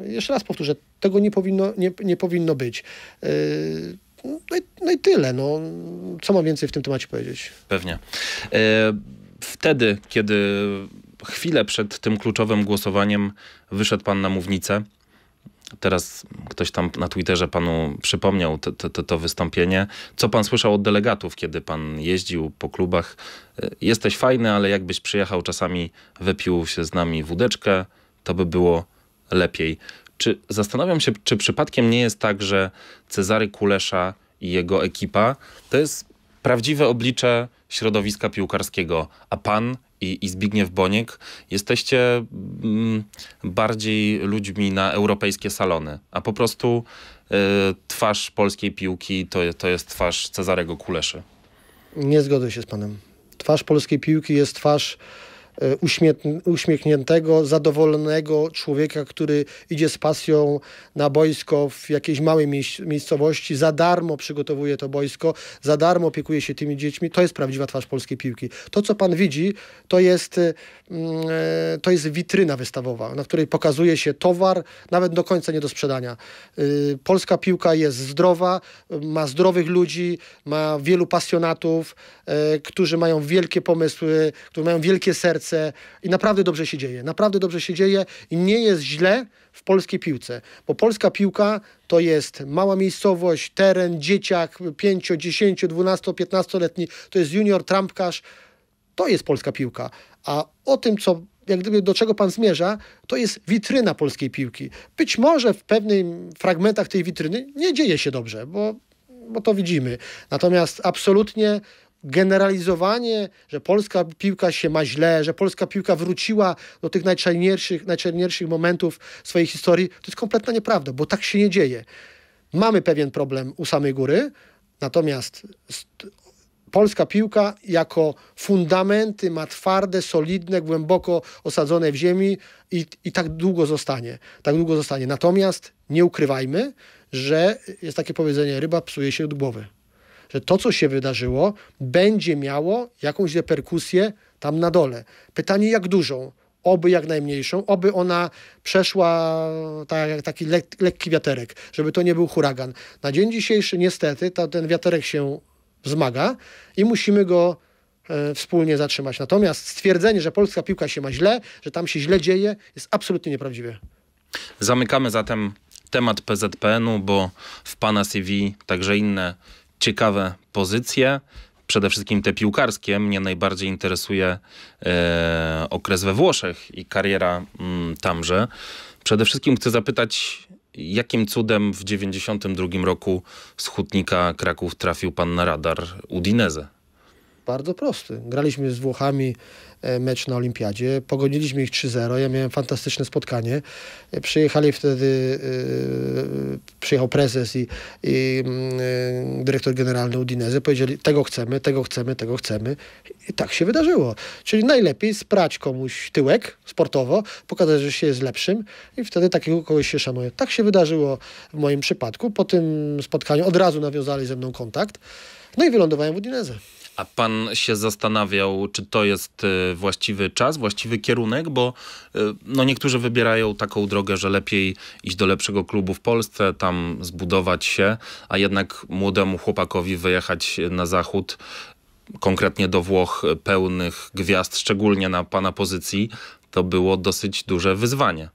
Speaker 2: Jeszcze raz powtórzę, tego nie powinno, nie, nie powinno być. E, no i, no i, tyle. No. Co mam więcej w tym temacie powiedzieć?
Speaker 1: Pewnie. E, wtedy, kiedy chwilę przed tym kluczowym głosowaniem wyszedł pan na mównicę, teraz ktoś tam na Twitterze panu przypomniał to, to, to, wystąpienie. Co pan słyszał od delegatów, kiedy pan jeździł po klubach? E, jesteś fajny, ale jakbyś przyjechał czasami, wypił się z nami wódeczkę, to by było lepiej. Czy zastanawiam się, czy przypadkiem nie jest tak, że Cezary Kulesza i jego ekipa to jest prawdziwe oblicze środowiska piłkarskiego, a pan i, i Zbigniew Boniek jesteście mm, bardziej ludźmi na europejskie salony, a po prostu y, twarz polskiej piłki to, to jest twarz Cezarego Kuleszy.
Speaker 2: Nie zgodzę się z panem. Twarz polskiej piłki jest twarz E, uśmiechniętego, zadowolonego człowieka, który idzie z pasją na boisko w jakiejś małej miejscowości, za darmo przygotowuje to boisko, za darmo opiekuje się tymi dziećmi. To jest prawdziwa twarz polskiej piłki. To, co pan widzi, to jest, mm, e, to jest witryna wystawowa, na której pokazuje się towar, nawet do końca nie do sprzedania. E, polska piłka jest zdrowa, ma zdrowych ludzi, ma wielu pasjonatów, którzy mają wielkie pomysły, którzy mają wielkie serce, i naprawdę dobrze się dzieje. Naprawdę dobrze się dzieje i nie jest źle w polskiej piłce, bo polska piłka to jest mała miejscowość, teren, dzieciak, 5, 10, 12, 15-letni, to jest junior, trampkarz, to jest polska piłka. A o tym, co jak gdyby do czego pan zmierza, to jest witryna polskiej piłki. Być może w pewnych fragmentach tej witryny nie dzieje się dobrze, bo, bo to widzimy. Natomiast absolutnie generalizowanie, że polska piłka się ma źle, że polska piłka wróciła do tych najczarniejszych, najczarniejszych momentów swojej historii, to jest kompletna nieprawda, bo tak się nie dzieje. Mamy pewien problem u samej góry, natomiast polska piłka jako fundamenty ma twarde, solidne, głęboko osadzone w ziemi i, i tak długo zostanie. Tak długo zostanie. Natomiast nie ukrywajmy, że jest takie powiedzenie, ryba psuje się od głowy że to, co się wydarzyło, będzie miało jakąś reperkusję tam na dole. Pytanie, jak dużą? Oby jak najmniejszą, oby ona przeszła tak, taki lek, lekki wiaterek, żeby to nie był huragan. Na dzień dzisiejszy, niestety, ten wiaterek się wzmaga i musimy go e, wspólnie zatrzymać. Natomiast stwierdzenie, że polska piłka się ma źle, że tam się źle dzieje, jest absolutnie nieprawdziwe.
Speaker 1: Zamykamy zatem temat PZPN-u, bo w pana CV także inne ciekawe pozycje, przede wszystkim te piłkarskie. Mnie najbardziej interesuje e, okres we Włoszech i kariera m, mm, tamże. Przede wszystkim chcę zapytać, jakim cudem w 1992 roku z Hutnika Kraków trafił pan na radar Udineze?
Speaker 2: Bardzo prosty. Graliśmy z Włochami E, mecz na Olimpiadzie. Pogoniliśmy ich 3-0. Ja miałem fantastyczne spotkanie. Przyjechali wtedy, e, przyjechał prezes i, i mm, e, dyrektor generalny Udinese. Powiedzieli, tego chcemy, tego chcemy, tego chcemy. I tak się wydarzyło. Czyli najlepiej sprać komuś tyłek sportowo, pokazać, że się jest lepszym i wtedy takiego kogoś się szanuje. Tak się wydarzyło w moim przypadku. Po tym spotkaniu od razu nawiązali ze mną kontakt. No i wylądowałem w Udinese.
Speaker 1: A pan się zastanawiał, czy to jest y, właściwy czas, właściwy kierunek, bo y, no, niektórzy wybierają taką drogę, że lepiej iść do lepszego klubu w Polsce, tam zbudować się, a jednak młodemu chłopakowi wyjechać na zachód, konkretnie do Włoch pełnych gwiazd, szczególnie na pana pozycji, to było dosyć duże wyzwanie.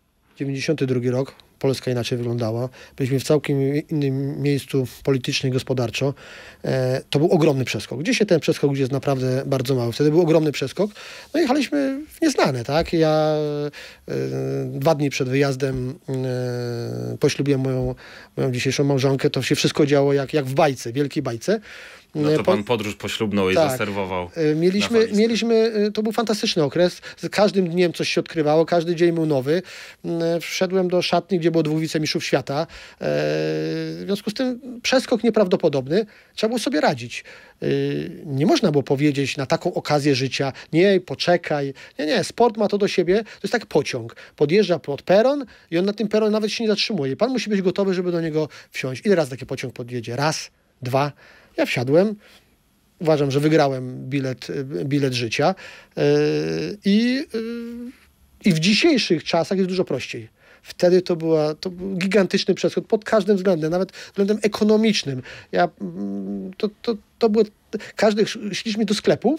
Speaker 2: 92 rok, Polska inaczej wyglądała. Byliśmy w całkiem innym miejscu politycznie i gospodarczo. E, to był ogromny przeskok. gdzie się ten przeskok gdzie jest naprawdę bardzo mały. Wtedy był ogromny przeskok. No jechaliśmy w nieznane, tak? Ja e, dwa dni przed wyjazdem e, poślubiłem moją, moją dzisiejszą małżonkę. To się wszystko działo jak, jak w bajce, wielkiej bajce. No to yy, pan
Speaker 1: podróż poślubną i tak. zaserwował.
Speaker 2: Yy, mieliśmy, mieliśmy, yy, to był fantastyczny okres. Z każdym dniem coś się odkrywało, każdy dzień był nowy. Wszedłem do szatni, gdzie było dwóch wicemistrzów świata. W związku z tym przeskok nieprawdopodobny. Trzeba było sobie radzić. Nie można było powiedzieć na taką okazję życia, nie, poczekaj. Nie, nie, sport ma to do siebie. To jest tak pociąg. Podjeżdża pod peron i on na tym peronie nawet się nie zatrzymuje. Pan musi być gotowy, żeby do niego wsiąść. Ile razy taki pociąg podjedzie? Raz, dwa, ja wsiadłem, uważam, że wygrałem bilet, y, bilet życia y, i, y, i w dzisiejszych czasach jest dużo prościej. Wtedy to, była, to był gigantyczny przeskok pod każdym względem, nawet względem ekonomicznym. Ja, mm, to, to, to było, każdy, szliśmy do sklepu,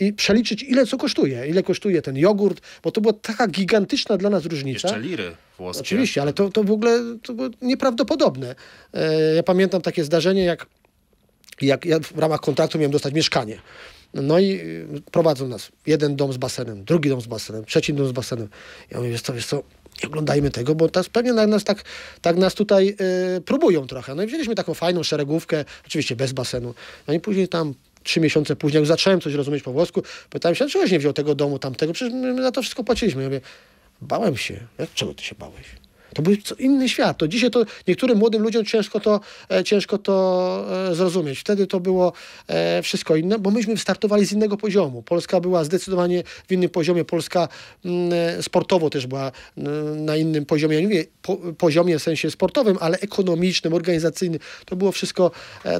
Speaker 2: i przeliczyć, ile co kosztuje. Ile kosztuje ten jogurt, bo to była taka gigantyczna dla nas różnica. Jeszcze
Speaker 1: liry włoskie.
Speaker 2: Oczywiście, ale to, to w ogóle to było nieprawdopodobne. E, ja pamiętam takie zdarzenie, jak jak ja w ramach kontraktu miałem dostać mieszkanie. No i y, prowadzą nas. Jeden dom z basenem, drugi dom z basenem, trzeci dom z basenem. Ja mówię, wiesz co, wiesz co, nie oglądajmy tego, bo teraz pewnie nas tak, tak nas tutaj y, próbują trochę. No i wzięliśmy taką fajną szeregówkę, oczywiście bez basenu. No i później tam trzy miesiące później, jak zacząłem coś rozumieć po włosku, pytałem się, dlaczego nie wziął tego domu, tamtego, przecież my za to wszystko płaciliśmy. Ja mówię, bałem się. Jak, czego ty się bałeś? To był inny świat. To dzisiaj to niektórym młodym ludziom ciężko to, e, ciężko to e, zrozumieć. Wtedy to było e, wszystko inne, bo myśmy startowali z innego poziomu. Polska była zdecydowanie w innym poziomie. Polska mm, sportowo też była na innym poziomie. Ja nie mówię po, poziomie w sensie sportowym, ale ekonomicznym, organizacyjnym. To było wszystko,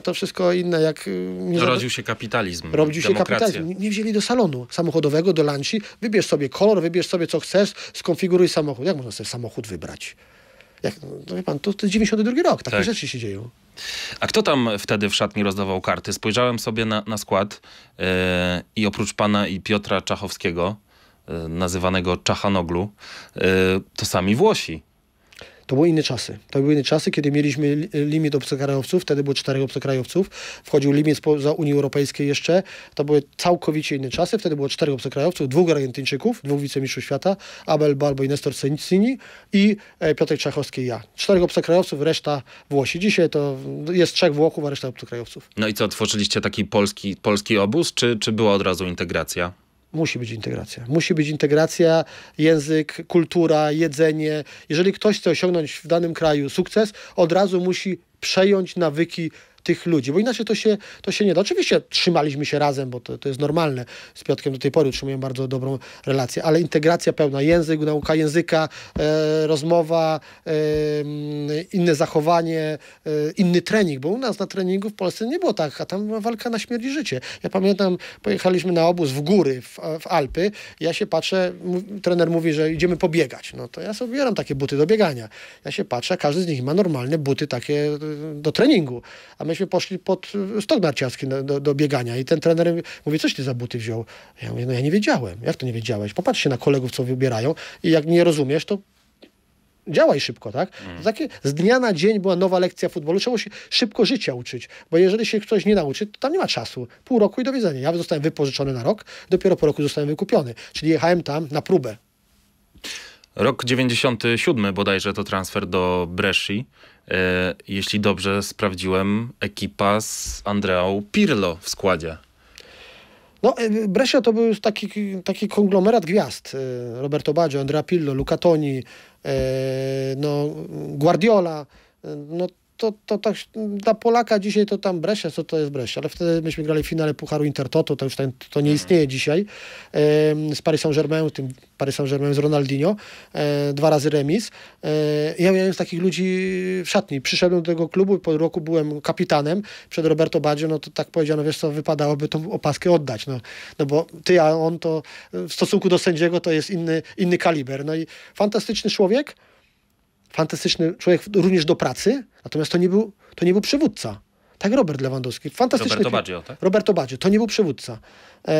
Speaker 2: to wszystko inne. Jak nie Rodził
Speaker 1: się kapitalizm. Rodził się kapitalizm. Nie,
Speaker 2: nie wzięli do salonu samochodowego, do lunchi. Wybierz sobie kolor, wybierz sobie co chcesz, skonfiguruj samochód. Jak można sobie samochód wybrać? Jak, no wie pan, to, to 92 rok, takie tak. rzeczy się dzieją.
Speaker 1: A kto tam wtedy w szatni rozdawał karty? Spojrzałem sobie na, na skład yy, i oprócz pana i Piotra Czachowskiego, yy, nazywanego Czachanoglu, yy, to sami Włosi.
Speaker 2: To były inne czasy. To były inne czasy, kiedy mieliśmy limit obcokrajowców, wtedy było czterech obcokrajowców, wchodził limit spoza Unii Europejskiej jeszcze, to były całkowicie inne czasy, wtedy było czterech obcokrajowców, dwóch Argentyńczyków, dwóch wicemistrzów świata, Abel Balbo i Nestor Senicini i Piotr Czachowski i ja. Czterech obcokrajowców, reszta Włosi. Dzisiaj to jest trzech Włochów, a reszta obcokrajowców.
Speaker 1: No i co, tworzyliście taki polski, polski obóz, czy, czy była od razu integracja?
Speaker 2: Musi być integracja. Musi być integracja, język, kultura, jedzenie. Jeżeli ktoś chce osiągnąć w danym kraju sukces, od razu musi przejąć nawyki tych ludzi, bo inaczej to się, to się nie da. Oczywiście trzymaliśmy się razem, bo to, to jest normalne. Z Piotkiem do tej pory utrzymujemy bardzo dobrą relację, ale integracja pełna, język, nauka języka, e, rozmowa, e, inne zachowanie, e, inny trening, bo u nas na treningu w Polsce nie było tak, a tam walka na śmierć i życie. Ja pamiętam, pojechaliśmy na obóz w góry, w, w Alpy, ja się patrzę, trener mówi, że idziemy pobiegać, no to ja sobie bieram takie buty do biegania. Ja się patrzę, każdy z nich ma normalne buty takie e, do treningu, a my myśmy poszli pod y, stok narciarski do, do, do, biegania i ten trener mówi, coś ty za buty wziął? Ja mówię, no ja nie wiedziałem. Jak to nie wiedziałeś? Popatrz się na kolegów, co wybierają i jak nie rozumiesz, to działaj szybko, tak? Mhm. Takie, z dnia na dzień była nowa lekcja futbolu, trzeba się szybko życia uczyć, bo jeżeli się ktoś nie nauczy, to tam nie ma czasu. Pół roku i do widzenia. Ja zostałem wypożyczony na rok, dopiero po roku zostałem wykupiony. Czyli jechałem tam na próbę.
Speaker 1: Rok 97 bodajże to transfer do Bresci. E, jeśli dobrze sprawdziłem, ekipa z Andreą Pirlo w składzie.
Speaker 2: No, e, Brescia to był taki, taki konglomerat gwiazd. E, Roberto Baggio, Andrea Pirlo, Luca Toni, no, Guardiola. No, to, to, to, tak, dla Polaka dzisiaj to tam Brescia, co to jest Brescia, ale wtedy myśmy grali w finale Pucharu Intertoto, to już ten, to nie mhm. istnieje dzisiaj, z Paris Saint-Germain, tym Paris Saint-Germain z Ronaldinho, e, dwa razy remis. E, ja miałem z takich ludzi w szatni. Przyszedłem do tego klubu, po roku byłem kapitanem, przed Roberto Baggio, no to tak powiedziano, wiesz co, wypadałoby tą opaskę oddać, no, no bo ty, a on to w stosunku do sędziego to jest inny, inny kaliber. No i fantastyczny człowiek, fantastyczny człowiek również do pracy, natomiast to nie był, to nie był przywódca. Tak Robert Lewandowski. Fantastyczny Roberto Baggio, tak? Roberto Baggio. To nie był przywódca. E,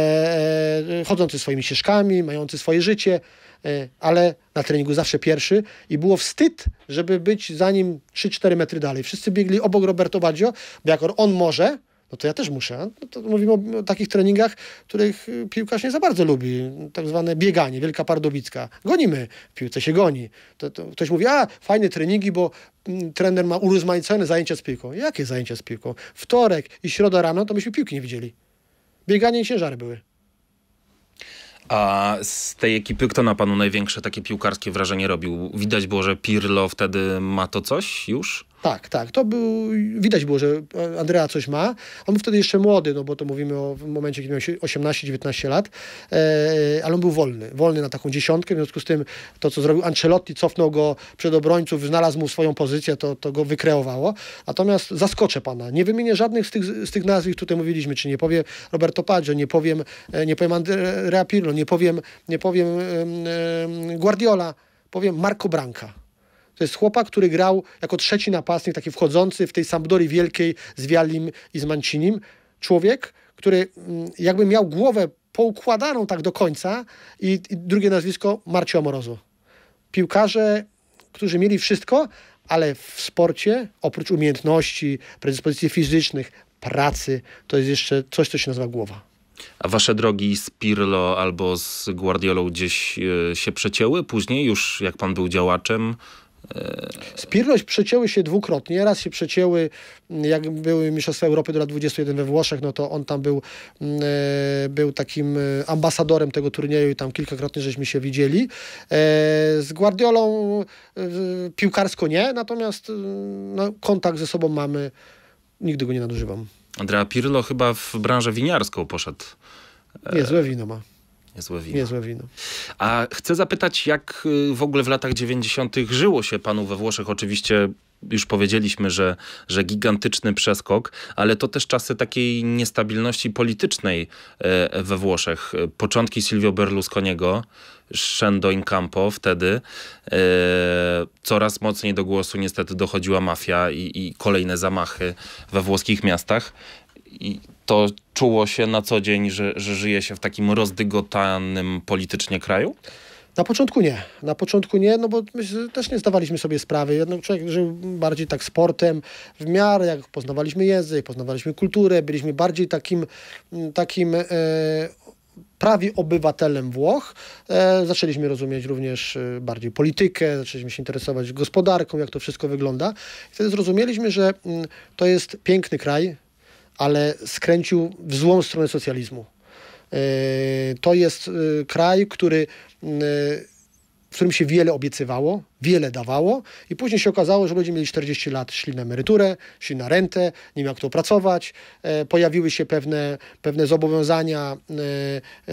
Speaker 2: e, chodzący swoimi ścieżkami, mający swoje życie, e, ale na treningu zawsze pierwszy i było wstyd, żeby być za nim 3-4 metry dalej. Wszyscy biegli obok Roberto Baggio, bo jak on może, no to ja też muszę. No mówimy o takich treningach, których y, piłkarz nie za bardzo lubi. Tak zwane bieganie, wielka pardowicka. Gonimy, w piłce się goni. To, to ktoś mówi, a fajne treningi, bo m, mm, trener ma urozmaicone zajęcia z piłką. Jakie zajęcia z piłką? Wtorek i środa rano to myśmy piłki nie widzieli. Bieganie i ciężary były.
Speaker 1: A z tej ekipy kto na panu największe takie piłkarskie wrażenie robił? Widać było, że Pirlo wtedy ma to coś
Speaker 2: już? Tak, tak. To był, widać było, że Andrea coś ma. On był wtedy jeszcze młody, no bo to mówimy o momencie, kiedy miał 18-19 lat, e, e, ale on był wolny. Wolny na taką dziesiątkę, w związku z tym to, co zrobił Ancelotti, cofnął go przed obrońców, znalazł mu swoją pozycję, to, to go wykreowało. Natomiast zaskoczę pana. Nie wymienię żadnych z tych, z tych nazwisk, tutaj mówiliśmy, czy nie powie Roberto Paggio, nie powiem, e, nie powiem Andrea Pirlo, nie powiem, nie powiem Guardiola, powiem Marco Branca to jest chłopak, który grał jako trzeci napastnik, taki wchodzący w tej Sampdori wielkiej z Wialim i z Mancinim. Człowiek, który mm, jakby miał głowę poukładaną tak do końca i, i drugie nazwisko Marcio Morozo. Piłkarze, którzy mieli wszystko, ale w sporcie, oprócz umiejętności, predyspozycji fizycznych, pracy, to jest jeszcze coś, co się nazywa głowa.
Speaker 1: A wasze drogi z Pirlo albo z Guardiolą gdzieś e, się przecięły później, już jak pan był działaczem?
Speaker 2: Spirność przecięły się dwukrotnie. Raz się przecięły, jak były Mistrzostwa Europy do lat 21 we Włoszech, no to on tam był, mm, e, był takim e, ambasadorem tego turnieju i tam kilkakrotnie żeśmy się widzieli. E, z Guardiolą piłkarsko nie, natomiast no, kontakt ze sobą mamy. Nigdy go nie nadużywam.
Speaker 1: Andrea Pirlo chyba w branżę winiarską poszedł.
Speaker 2: Niezłe wino ma. Niezłe wino. Niezłe wino.
Speaker 1: A chcę zapytać, jak y, w ogóle w latach 90. żyło się panu we Włoszech? Oczywiście już powiedzieliśmy, że, że gigantyczny przeskok, ale to też czasy takiej niestabilności politycznej e, we Włoszech. Początki Silvio Berlusconiego, Scendo in Campo wtedy. E, coraz mocniej do głosu niestety dochodziła mafia i, i kolejne zamachy we włoskich miastach. I to czuło się na co dzień, że, że żyje się w takim rozdygotanym politycznie kraju?
Speaker 2: Na początku nie. Na początku nie, no bo my też nie zdawaliśmy sobie sprawy. Jednak człowiek żył bardziej tak sportem, w miarę jak poznawaliśmy język, poznawaliśmy kulturę, byliśmy bardziej takim, takim e, prawie obywatelem Włoch. E, zaczęliśmy rozumieć również e, bardziej politykę, zaczęliśmy się interesować gospodarką, jak to wszystko wygląda. I wtedy zrozumieliśmy, że m, to jest piękny kraj, ale skręcił w złą stronę socjalizmu. E, to jest e, kraj, który, e, w którym się wiele obiecywało, wiele dawało i później się okazało, że ludzie mieli 40 lat, szli na emeryturę, szli na rentę, nie miał kto pracować, e, pojawiły się pewne, pewne zobowiązania e, e,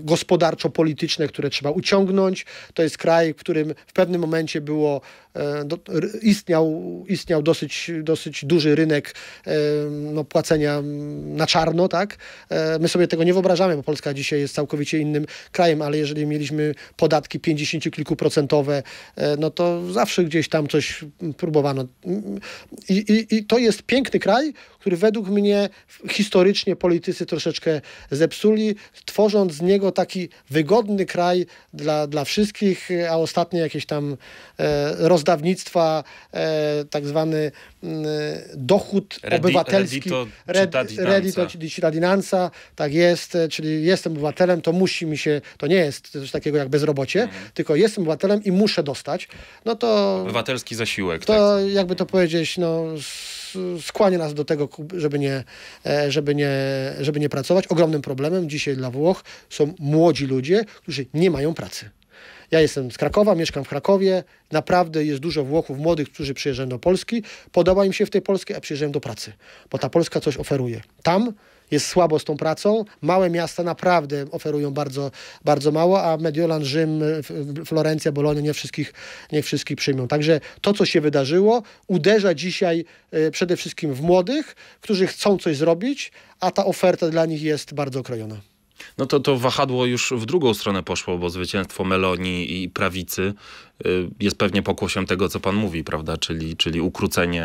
Speaker 2: gospodarczo-polityczne, które trzeba uciągnąć. To jest kraj, w którym w pewnym momencie było, e, do, istniał, istniał dosyć, dosyć duży rynek e, no, płacenia na czarno, tak? E, my sobie tego nie wyobrażamy, bo Polska dzisiaj jest całkowicie innym krajem, ale jeżeli mieliśmy podatki 50 kilku procentowe, no to zawsze gdzieś tam coś próbowano. I, i, i to jest piękny kraj, który według mnie historycznie politycy troszeczkę zepsuli, tworząc z niego taki wygodny kraj dla, dla wszystkich, a ostatnie jakieś tam e, rozdawnictwa, e, tak zwany mm, dochód Redi, obywatelski. Redito cittadinanza, tak jest, czyli jestem obywatelem, to musi mi się, to nie jest coś takiego jak bezrobocie, mhm. tylko jestem obywatelem i muszę dostać, no to...
Speaker 1: Obywatelski zasiłek.
Speaker 2: To tak. jakby to powiedzieć, no skłania nas do tego, żeby nie, e, żeby, nie, żeby nie pracować. Ogromnym problemem dzisiaj dla Włoch są młodzi ludzie, którzy nie mają pracy. Ja jestem z Krakowa, mieszkam w Krakowie. Naprawdę jest dużo Włochów młodych, którzy przyjeżdżają do Polski. Podoba im się w tej Polsce, a przyjeżdżają do pracy, bo ta Polska coś oferuje. Tam jest słabo z tą pracą. Małe miasta naprawdę oferują bardzo, bardzo mało, a Mediolan, Rzym, Florencja, Bolonia nie wszystkich, nie wszystkich przyjmą. Także to, co się wydarzyło, uderza dzisiaj e, przede wszystkim w młodych, którzy chcą coś zrobić, a ta oferta dla nich jest bardzo okrojona.
Speaker 1: No to to wahadło już w drugą stronę poszło, bo zwycięstwo Meloni i prawicy e, jest pewnie pokłosiem tego, co pan mówi, prawda? Czyli, czyli ukrócenie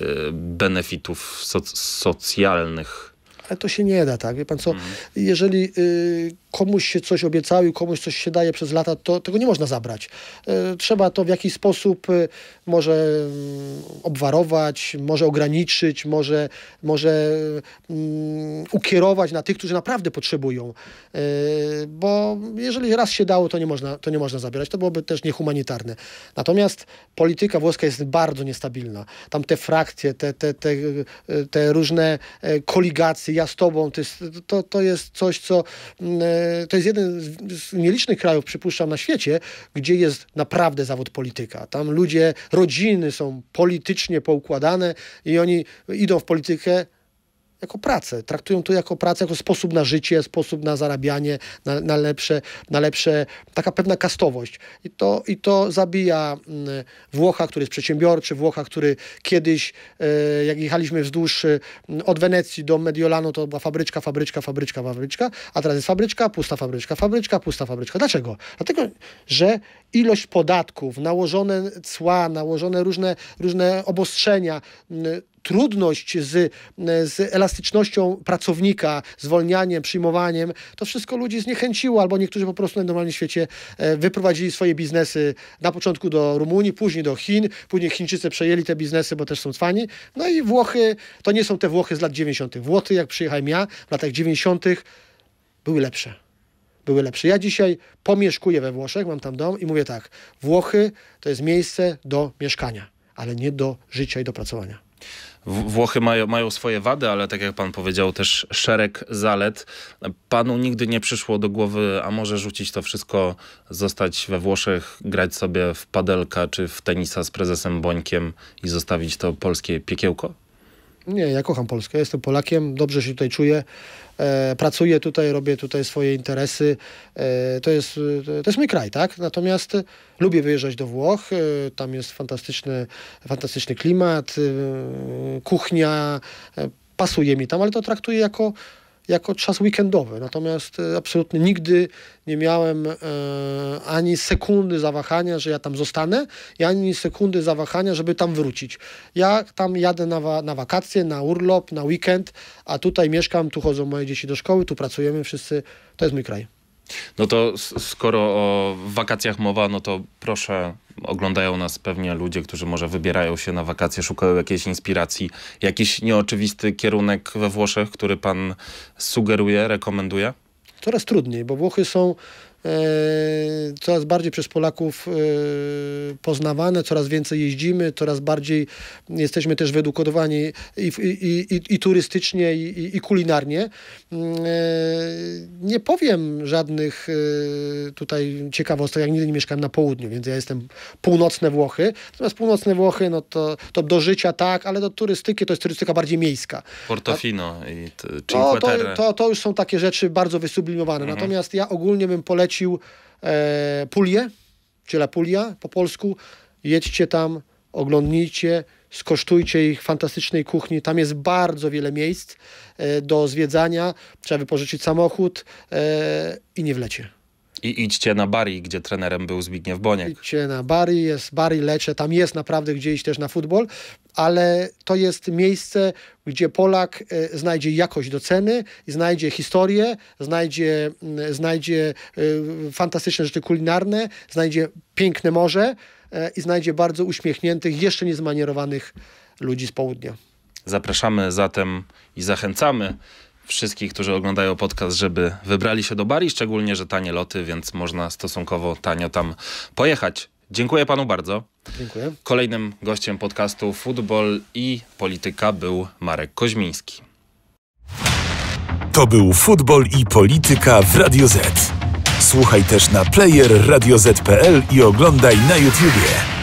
Speaker 1: e, benefitów soc socjalnych
Speaker 2: ale to się nie da, tak? Wie pan co, mhm. jeżeli y, komuś się coś obiecały, komuś coś się daje przez lata, to tego nie można zabrać. Y, trzeba to w jakiś sposób y, może mm, obwarować, może ograniczyć, może, może mm, ukierować na tych, którzy naprawdę potrzebują. Y, bo jeżeli raz się dało, to nie można, to nie można zabierać. To byłoby też niehumanitarne. Natomiast polityka włoska jest bardzo niestabilna. Tam te frakcje, te, te, te, y, te różne e, koligacje, ja z tobą, to, to jest coś, co mm, e, to jest jeden z nielicznych krajów, przypuszczam, na świecie, gdzie jest naprawdę zawód polityka. Tam ludzie, rodziny są politycznie poukładane i oni idą w politykę jako pracę. Traktują to jako pracę, jako sposób na życie, sposób na zarabianie, na, na, lepsze, na lepsze, taka pewna kastowość. I to, I to zabija mm, Włocha, który jest przedsiębiorczy, Włocha, który kiedyś, e, jak jechaliśmy wzdłuż e, od Wenecji do Mediolanu, to była fabryczka, fabryczka, fabryczka, fabryczka, a teraz jest fabryczka, pusta fabryczka, fabryczka, pusta fabryczka. Dlaczego? Dlatego, że ilość podatków, nałożone cła, nałożone różne, różne obostrzenia, mm, trudność z, z elastycznością pracownika, zwolnianiem, przyjmowaniem, to wszystko ludzi zniechęciło, albo niektórzy po prostu na normalnym świecie e, wyprowadzili swoje biznesy na początku do Rumunii, później do Chin, później Chińczycy przejęli te biznesy, bo też są cwani. No i Włochy, to nie są te Włochy z lat 90. Włochy, jak przyjechałem ja, w latach 90. były lepsze były lepsze. Ja dzisiaj pomieszkuję we Włoszech, mam tam dom i mówię tak: Włochy to jest miejsce do mieszkania, ale nie do życia i do pracowania.
Speaker 1: Włochy mają, mają swoje wady, ale tak jak pan powiedział, też szereg zalet. Panu nigdy nie przyszło do głowy, a może rzucić to wszystko, zostać we Włoszech, grać sobie w padelka czy w tenisa z prezesem Bońkiem i zostawić to polskie piekiełko?
Speaker 2: Nie, ja kocham Polskę, jestem Polakiem, dobrze się tutaj czuję, e, pracuję tutaj, robię tutaj swoje interesy, e, to, jest, e, to jest mój kraj, tak? Natomiast e, lubię wyjeżdżać do Włoch, e, tam jest fantastyczny, fantastyczny klimat, e, kuchnia, pasuje mi tam, ale to traktuję jako jako czas weekendowy. Natomiast e, absolutnie nigdy nie miałem e, ani sekundy zawahania, że ja tam zostanę, i ani sekundy zawahania, żeby tam wrócić. Ja tam jadę na, na wakacje, na urlop, na weekend, a tutaj mieszkam, tu chodzą moje dzieci do szkoły, tu pracujemy wszyscy. To jest mój kraj.
Speaker 1: No to skoro o wakacjach mowa, no to proszę oglądają nas pewnie ludzie, którzy może wybierają się na wakacje, szukają jakiejś inspiracji. Jakiś nieoczywisty kierunek we Włoszech, który pan sugeruje, rekomenduje?
Speaker 2: Coraz trudniej, bo Włochy są E, coraz bardziej przez Polaków e, poznawane, coraz więcej jeździmy, coraz bardziej jesteśmy też wyedukowani i, i, i, i turystycznie, i, i kulinarnie. E, nie powiem żadnych tutaj ciekawostek, jak nigdy nie mieszkałem na południu, więc ja jestem północne Włochy. Natomiast północne Włochy, no to, to do życia tak, ale do turystyki to jest turystyka bardziej miejska.
Speaker 1: Portofino i no, Cinque Terre. To,
Speaker 2: to, to, już są takie rzeczy bardzo wysublimowane. Mhm. Natomiast ja ogólnie bym polecił polecił e, Pulię, czy Pulia po polsku. Jedźcie tam, oglądnijcie, skosztujcie ich fantastycznej kuchni. Tam jest bardzo wiele miejsc e, do zwiedzania. Trzeba wypożyczyć samochód e, i nie wlecie.
Speaker 1: I idźcie na Bari, gdzie trenerem był Zbigniew Boniek.
Speaker 2: Idźcie na Bari, jest Bari Lecze, tam jest naprawdę gdzie iść też na futbol, ale to jest miejsce, gdzie Polak e, znajdzie jakość do ceny, znajdzie historię, znajdzie, znajdzie e, fantastyczne rzeczy kulinarne, znajdzie piękne morze e, i znajdzie bardzo uśmiechniętych, jeszcze niezmanierowanych ludzi z południa.
Speaker 1: Zapraszamy zatem i zachęcamy wszystkich, którzy oglądają podcast, żeby wybrali się do Bari, szczególnie, że tanie loty, więc można stosunkowo tanio tam pojechać. Dziękuję panu bardzo. Dziękuję. Kolejnym gościem podcastu Futbol i Polityka był Marek Koźmiński. To był Futbol i Polityka w Radio Z. Słuchaj też na player
Speaker 2: radioz.pl i oglądaj na YouTubie.